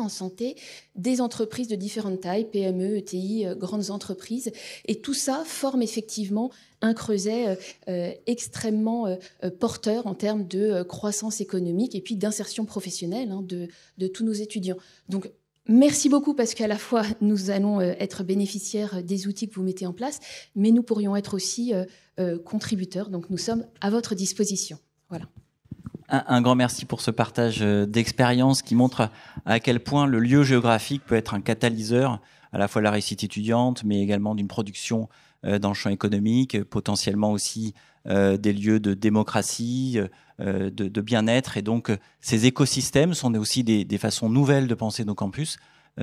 en santé des entreprises de différentes tailles, PME, ETI, euh, grandes entreprises. Et tout ça forme effectivement un creuset euh, euh, extrêmement porteur en termes de croissance économique et puis d'insertion professionnelle hein, de, de tous nos étudiants. Donc Merci beaucoup parce qu'à la fois nous allons être bénéficiaires des outils que vous mettez en place, mais nous pourrions être aussi contributeurs. Donc nous sommes à votre disposition. Voilà. Un, grand merci pour ce partage euh, d'expérience qui montre à quel point le lieu géographique peut être un catalyseur à la fois de la réussite étudiante, mais également d'une production euh, dans le champ économique, potentiellement aussi euh, des lieux de démocratie, de, bien-être. Et donc, ces écosystèmes sont aussi des, façons nouvelles de penser nos campus.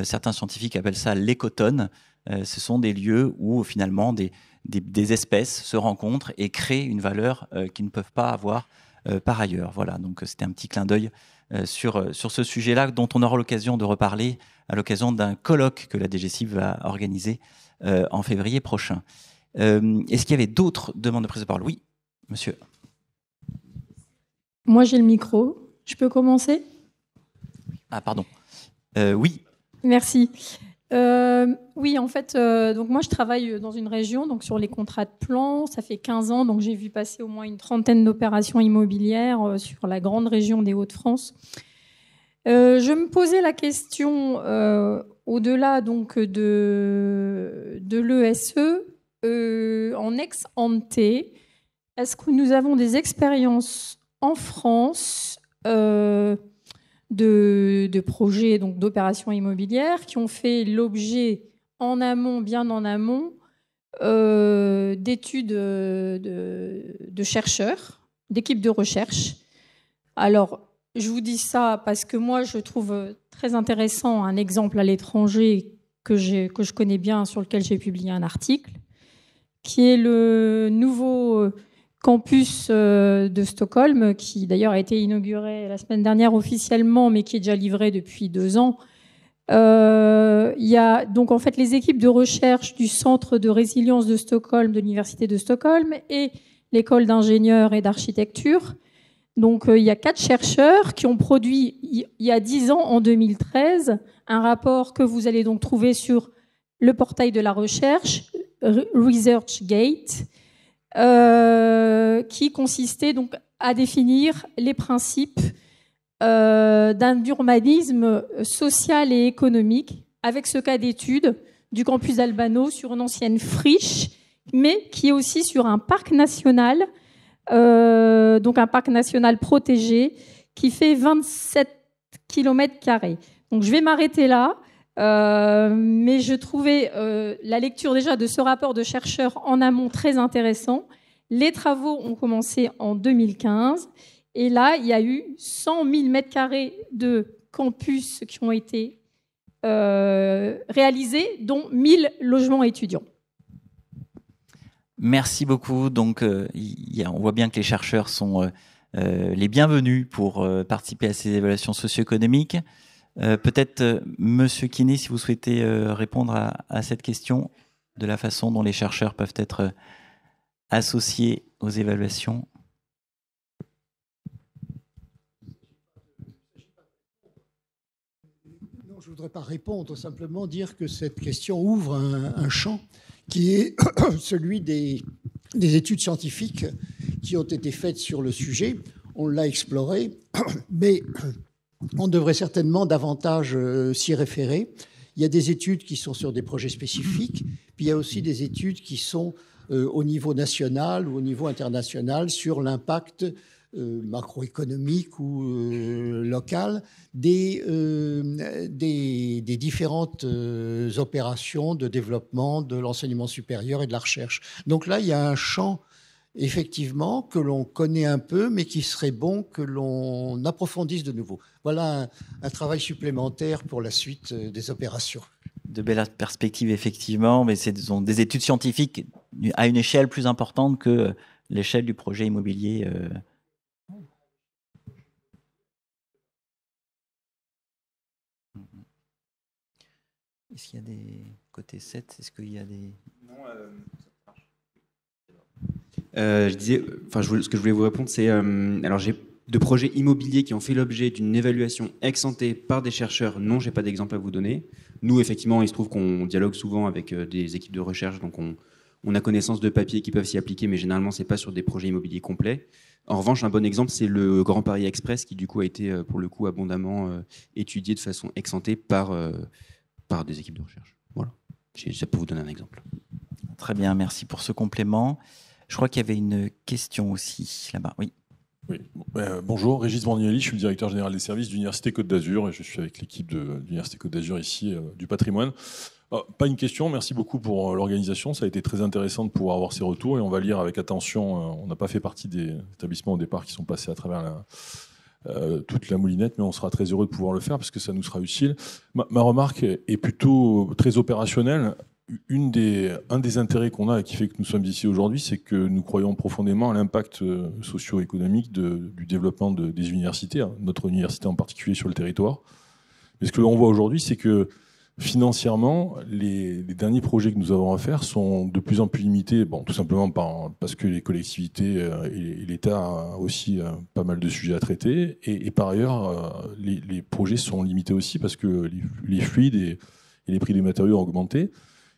certains scientifiques appellent ça l'écotone. ce sont des lieux où, finalement, des, des, espèces se rencontrent et créent une valeur qu'ils ne peuvent pas avoir euh, par ailleurs. Voilà, donc euh, c'était un petit clin d'œil euh, sur, sur ce sujet-là dont on aura l'occasion de reparler à l'occasion d'un colloque que la digestive va organiser en février prochain. Est-ce qu'il y avait d'autres demandes de prise de parole Oui, monsieur. Moi, j'ai le micro. Je peux commencer Ah, pardon. oui. Merci. Euh, oui, en fait, euh, donc moi je travaille euh, dans une région, donc sur les contrats de plan. Ça fait 15 ans, donc j'ai vu passer au moins une trentaine d'opérations immobilières sur la grande région des Hauts-de-France. je me posais la question, au-delà donc de, de l'ESE, en ex-ante, est-ce que nous avons des expériences en France de, projets, donc d'opérations immobilières, qui ont fait l'objet en amont, bien en amont, euh, d'études euh, de, chercheurs, d'équipes de recherche. Alors, je vous dis ça parce que moi, je trouve euh, très intéressant un exemple à l'étranger que, que je connais bien, sur lequel j'ai publié un article, qui est le nouveau campus euh, de Stockholm, qui d'ailleurs a été inauguré la semaine dernière officiellement, mais qui est déjà livré depuis deux ans. Euh, il y a donc en fait les équipes de recherche du Centre de résilience de Stockholm, de l'Université de Stockholm et l'école d'ingénieurs et d'architecture. Donc euh, il y a quatre chercheurs qui ont produit il y a dix ans, en 2013, un rapport que vous allez donc trouver sur le portail de la recherche, ResearchGate, euh, qui consistait donc à définir les principes euh, d'un urbanisme social et économique, avec ce cas d'étude du campus albano sur une ancienne friche, mais qui est aussi sur un parc national, euh, donc un parc national protégé, qui fait 27 km. Donc je vais m'arrêter là. Euh, mais je trouvais euh, la lecture déjà de ce rapport de chercheurs en amont très intéressant. Les travaux ont commencé en 2015 et là, il y a eu 100 000 mètres carrés de campus qui ont été euh, réalisés, dont 1000 logements étudiants. Merci beaucoup. Donc, on voit bien que les chercheurs sont les bienvenus pour participer à ces évaluations socio-économiques. Euh, peut-être, euh, Monsieur Kiné, si vous souhaitez euh, répondre à, cette question de la façon dont les chercheurs peuvent être associés aux évaluations. je ne voudrais pas répondre, simplement dire que cette question ouvre un, champ qui est celui des études scientifiques qui ont été faites sur le sujet. On l'a exploré, mais on devrait certainement davantage euh, s'y référer. Il y a des études qui sont sur des projets spécifiques, puis il y a aussi des études qui sont euh, au niveau national ou au niveau international sur l'impact euh, macroéconomique ou local des différentes opérations de développement de l'enseignement supérieur et de la recherche. Donc là, il y a un champ effectivement, que l'on connaît un peu, mais qui serait bon que l'on approfondisse de nouveau. Voilà un, travail supplémentaire pour la suite euh, des opérations. De belles perspectives, effectivement, mais c'est des études scientifiques à une échelle plus importante que l'échelle du projet immobilier. Euh. Est-ce qu'il y a des côtés 7 Est-ce qu'il y a des... Non, euh, euh, je disais, enfin, je, ce que je voulais vous répondre, c'est euh, alors j'ai de projets immobiliers qui ont fait l'objet d'une évaluation ex santé par des chercheurs. Non, j'ai pas d'exemple à vous donner. Nous, effectivement, il se trouve qu'on dialogue souvent avec euh, des équipes de recherche, donc on, a connaissance de papiers qui peuvent s'y appliquer, mais généralement, c'est pas sur des projets immobiliers complets. En revanche, un bon exemple, c'est le Grand Paris Express, qui du coup a été, pour le coup, abondamment étudié de façon ex santé par, par des équipes de recherche. Voilà, ça pour vous donner un exemple. Très bien, merci pour ce complément. Je crois qu'il y avait une question aussi là-bas. Oui. Euh, bonjour, Régis Bandinelli, je suis le directeur général des services de l'Université Côte d'Azur et je suis avec l'équipe de l'Université Côte d'Azur ici euh, du patrimoine. Ah, pas une question, merci beaucoup pour euh, l'organisation, ça a été très intéressant de pouvoir avoir ces retours et on va lire avec attention, on n'a pas fait partie des établissements au départ qui sont passés à travers la, toute la moulinette, mais on sera très heureux de pouvoir le faire parce que ça nous sera utile. ma remarque est plutôt très opérationnelle un des intérêts qu'on a et qui fait que nous sommes ici aujourd'hui, c'est que nous croyons profondément à l'impact euh, socio-économique du développement des universités, hein, notre université en particulier sur le territoire. Mais ce que l'on voit aujourd'hui, c'est que financièrement, les, derniers projets que nous avons à faire sont de plus en plus limités, bon, tout simplement parce que les collectivités euh, et l'État ont aussi euh, pas mal de sujets à traiter, et, par ailleurs, les, projets sont limités aussi parce que les, fluides et, les prix des matériaux ont augmenté.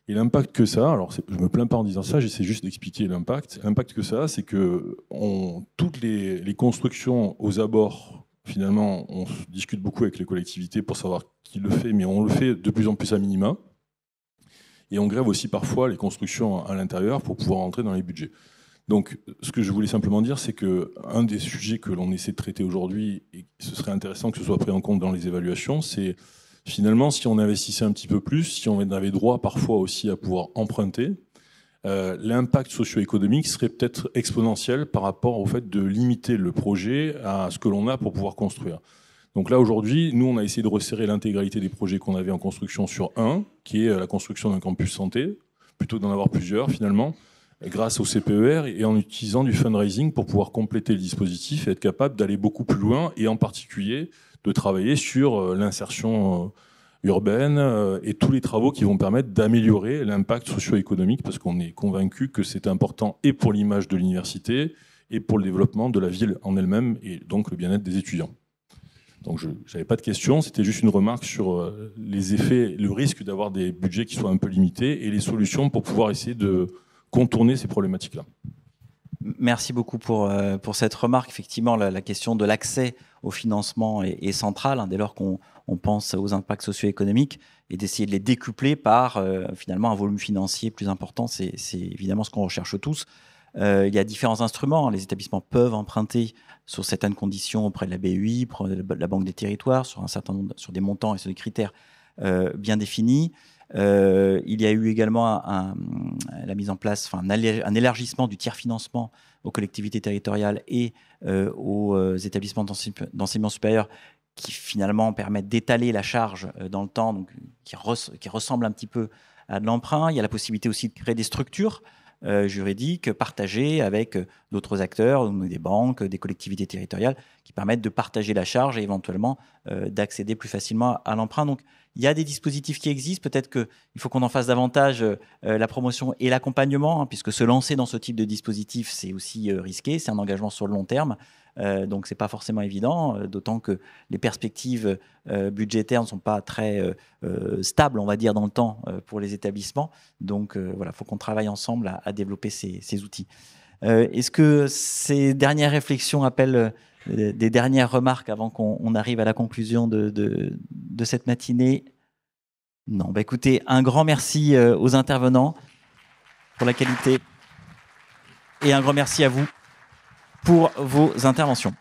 Et l'impact que ça, a, alors je me plains pas en disant ça, j'essaie juste d'expliquer l'impact. L'impact que ça, a, c'est que toutes les, constructions aux abords, finalement, on discute beaucoup avec les collectivités pour savoir qui le fait, mais on le fait de plus en plus à minima. Et on grève aussi parfois les constructions à l'intérieur pour pouvoir entrer dans les budgets. Donc, ce que je voulais simplement dire, c'est que un des sujets que l'on essaie de traiter aujourd'hui, et ce serait intéressant que ce soit pris en compte dans les évaluations, c'est Finalement, si on investissait un petit peu plus, si on avait droit parfois aussi à pouvoir emprunter, euh, l'impact socio-économique serait peut-être exponentiel par rapport au fait de limiter le projet à ce que l'on a pour pouvoir construire. Donc là, aujourd'hui, nous, on a essayé de resserrer l'intégralité des projets qu'on avait en construction sur un, qui est euh, la construction d'un campus santé, plutôt d'en avoir plusieurs finalement, grâce au CPER et en utilisant du fundraising pour pouvoir compléter le dispositif et être capable d'aller beaucoup plus loin, et en particulier de travailler sur euh, l'insertion euh, urbaine euh, et tous les travaux qui vont permettre d'améliorer l'impact socio-économique, parce qu'on est convaincu que c'est important et pour l'image de l'université et pour le développement de la ville en elle-même et donc le bien-être des étudiants. Donc je n'avais pas de questions, c'était juste une remarque sur les effets, le risque d'avoir des budgets qui soient un peu limités et les solutions pour pouvoir essayer de contourner ces problématiques-là. Merci beaucoup pour, pour cette remarque. Effectivement, la question de l'accès au financement est, central, hein, dès lors qu'on pense aux impacts socio-économiques, et d'essayer de les décupler par euh, finalement un volume financier plus important, c'est évidemment ce qu'on recherche tous. Euh, il y a différents instruments. Hein. Les établissements peuvent emprunter sur certaines conditions auprès de la BUI, de la Banque des Territoires, sur un certain nombre, sur des montants et sur des critères euh, bien définis. il y a eu également la mise en place, enfin, un, élargissement du tiers financement aux collectivités territoriales et euh, aux euh, établissements d'enseignement supérieur qui finalement permettent d'étaler la charge euh, dans le temps, donc qui, ressemble un petit peu à de l'emprunt. Il y a la possibilité aussi de créer des structures juridiques partagées avec d'autres acteurs, des banques, des collectivités territoriales, qui permettent de partager la charge et éventuellement d'accéder plus facilement à, à l'emprunt. Donc il y a des dispositifs qui existent. Peut-être qu'il faut qu'on en fasse davantage euh, la promotion et l'accompagnement, hein, puisque se lancer dans ce type de dispositif, c'est aussi euh, risqué. C'est un engagement sur le long terme. Euh, donc, ce n'est pas forcément évident, d'autant que les perspectives budgétaires ne sont pas très stables, on va dire, dans le temps pour les établissements. Donc, voilà, il faut qu'on travaille ensemble à, développer ces, ces outils. Est-ce que ces dernières réflexions appellent des dernières remarques avant qu'on arrive à la conclusion de, cette matinée Non. Bah écoutez, un grand merci euh, aux intervenants pour la qualité et un grand merci à vous pour vos interventions.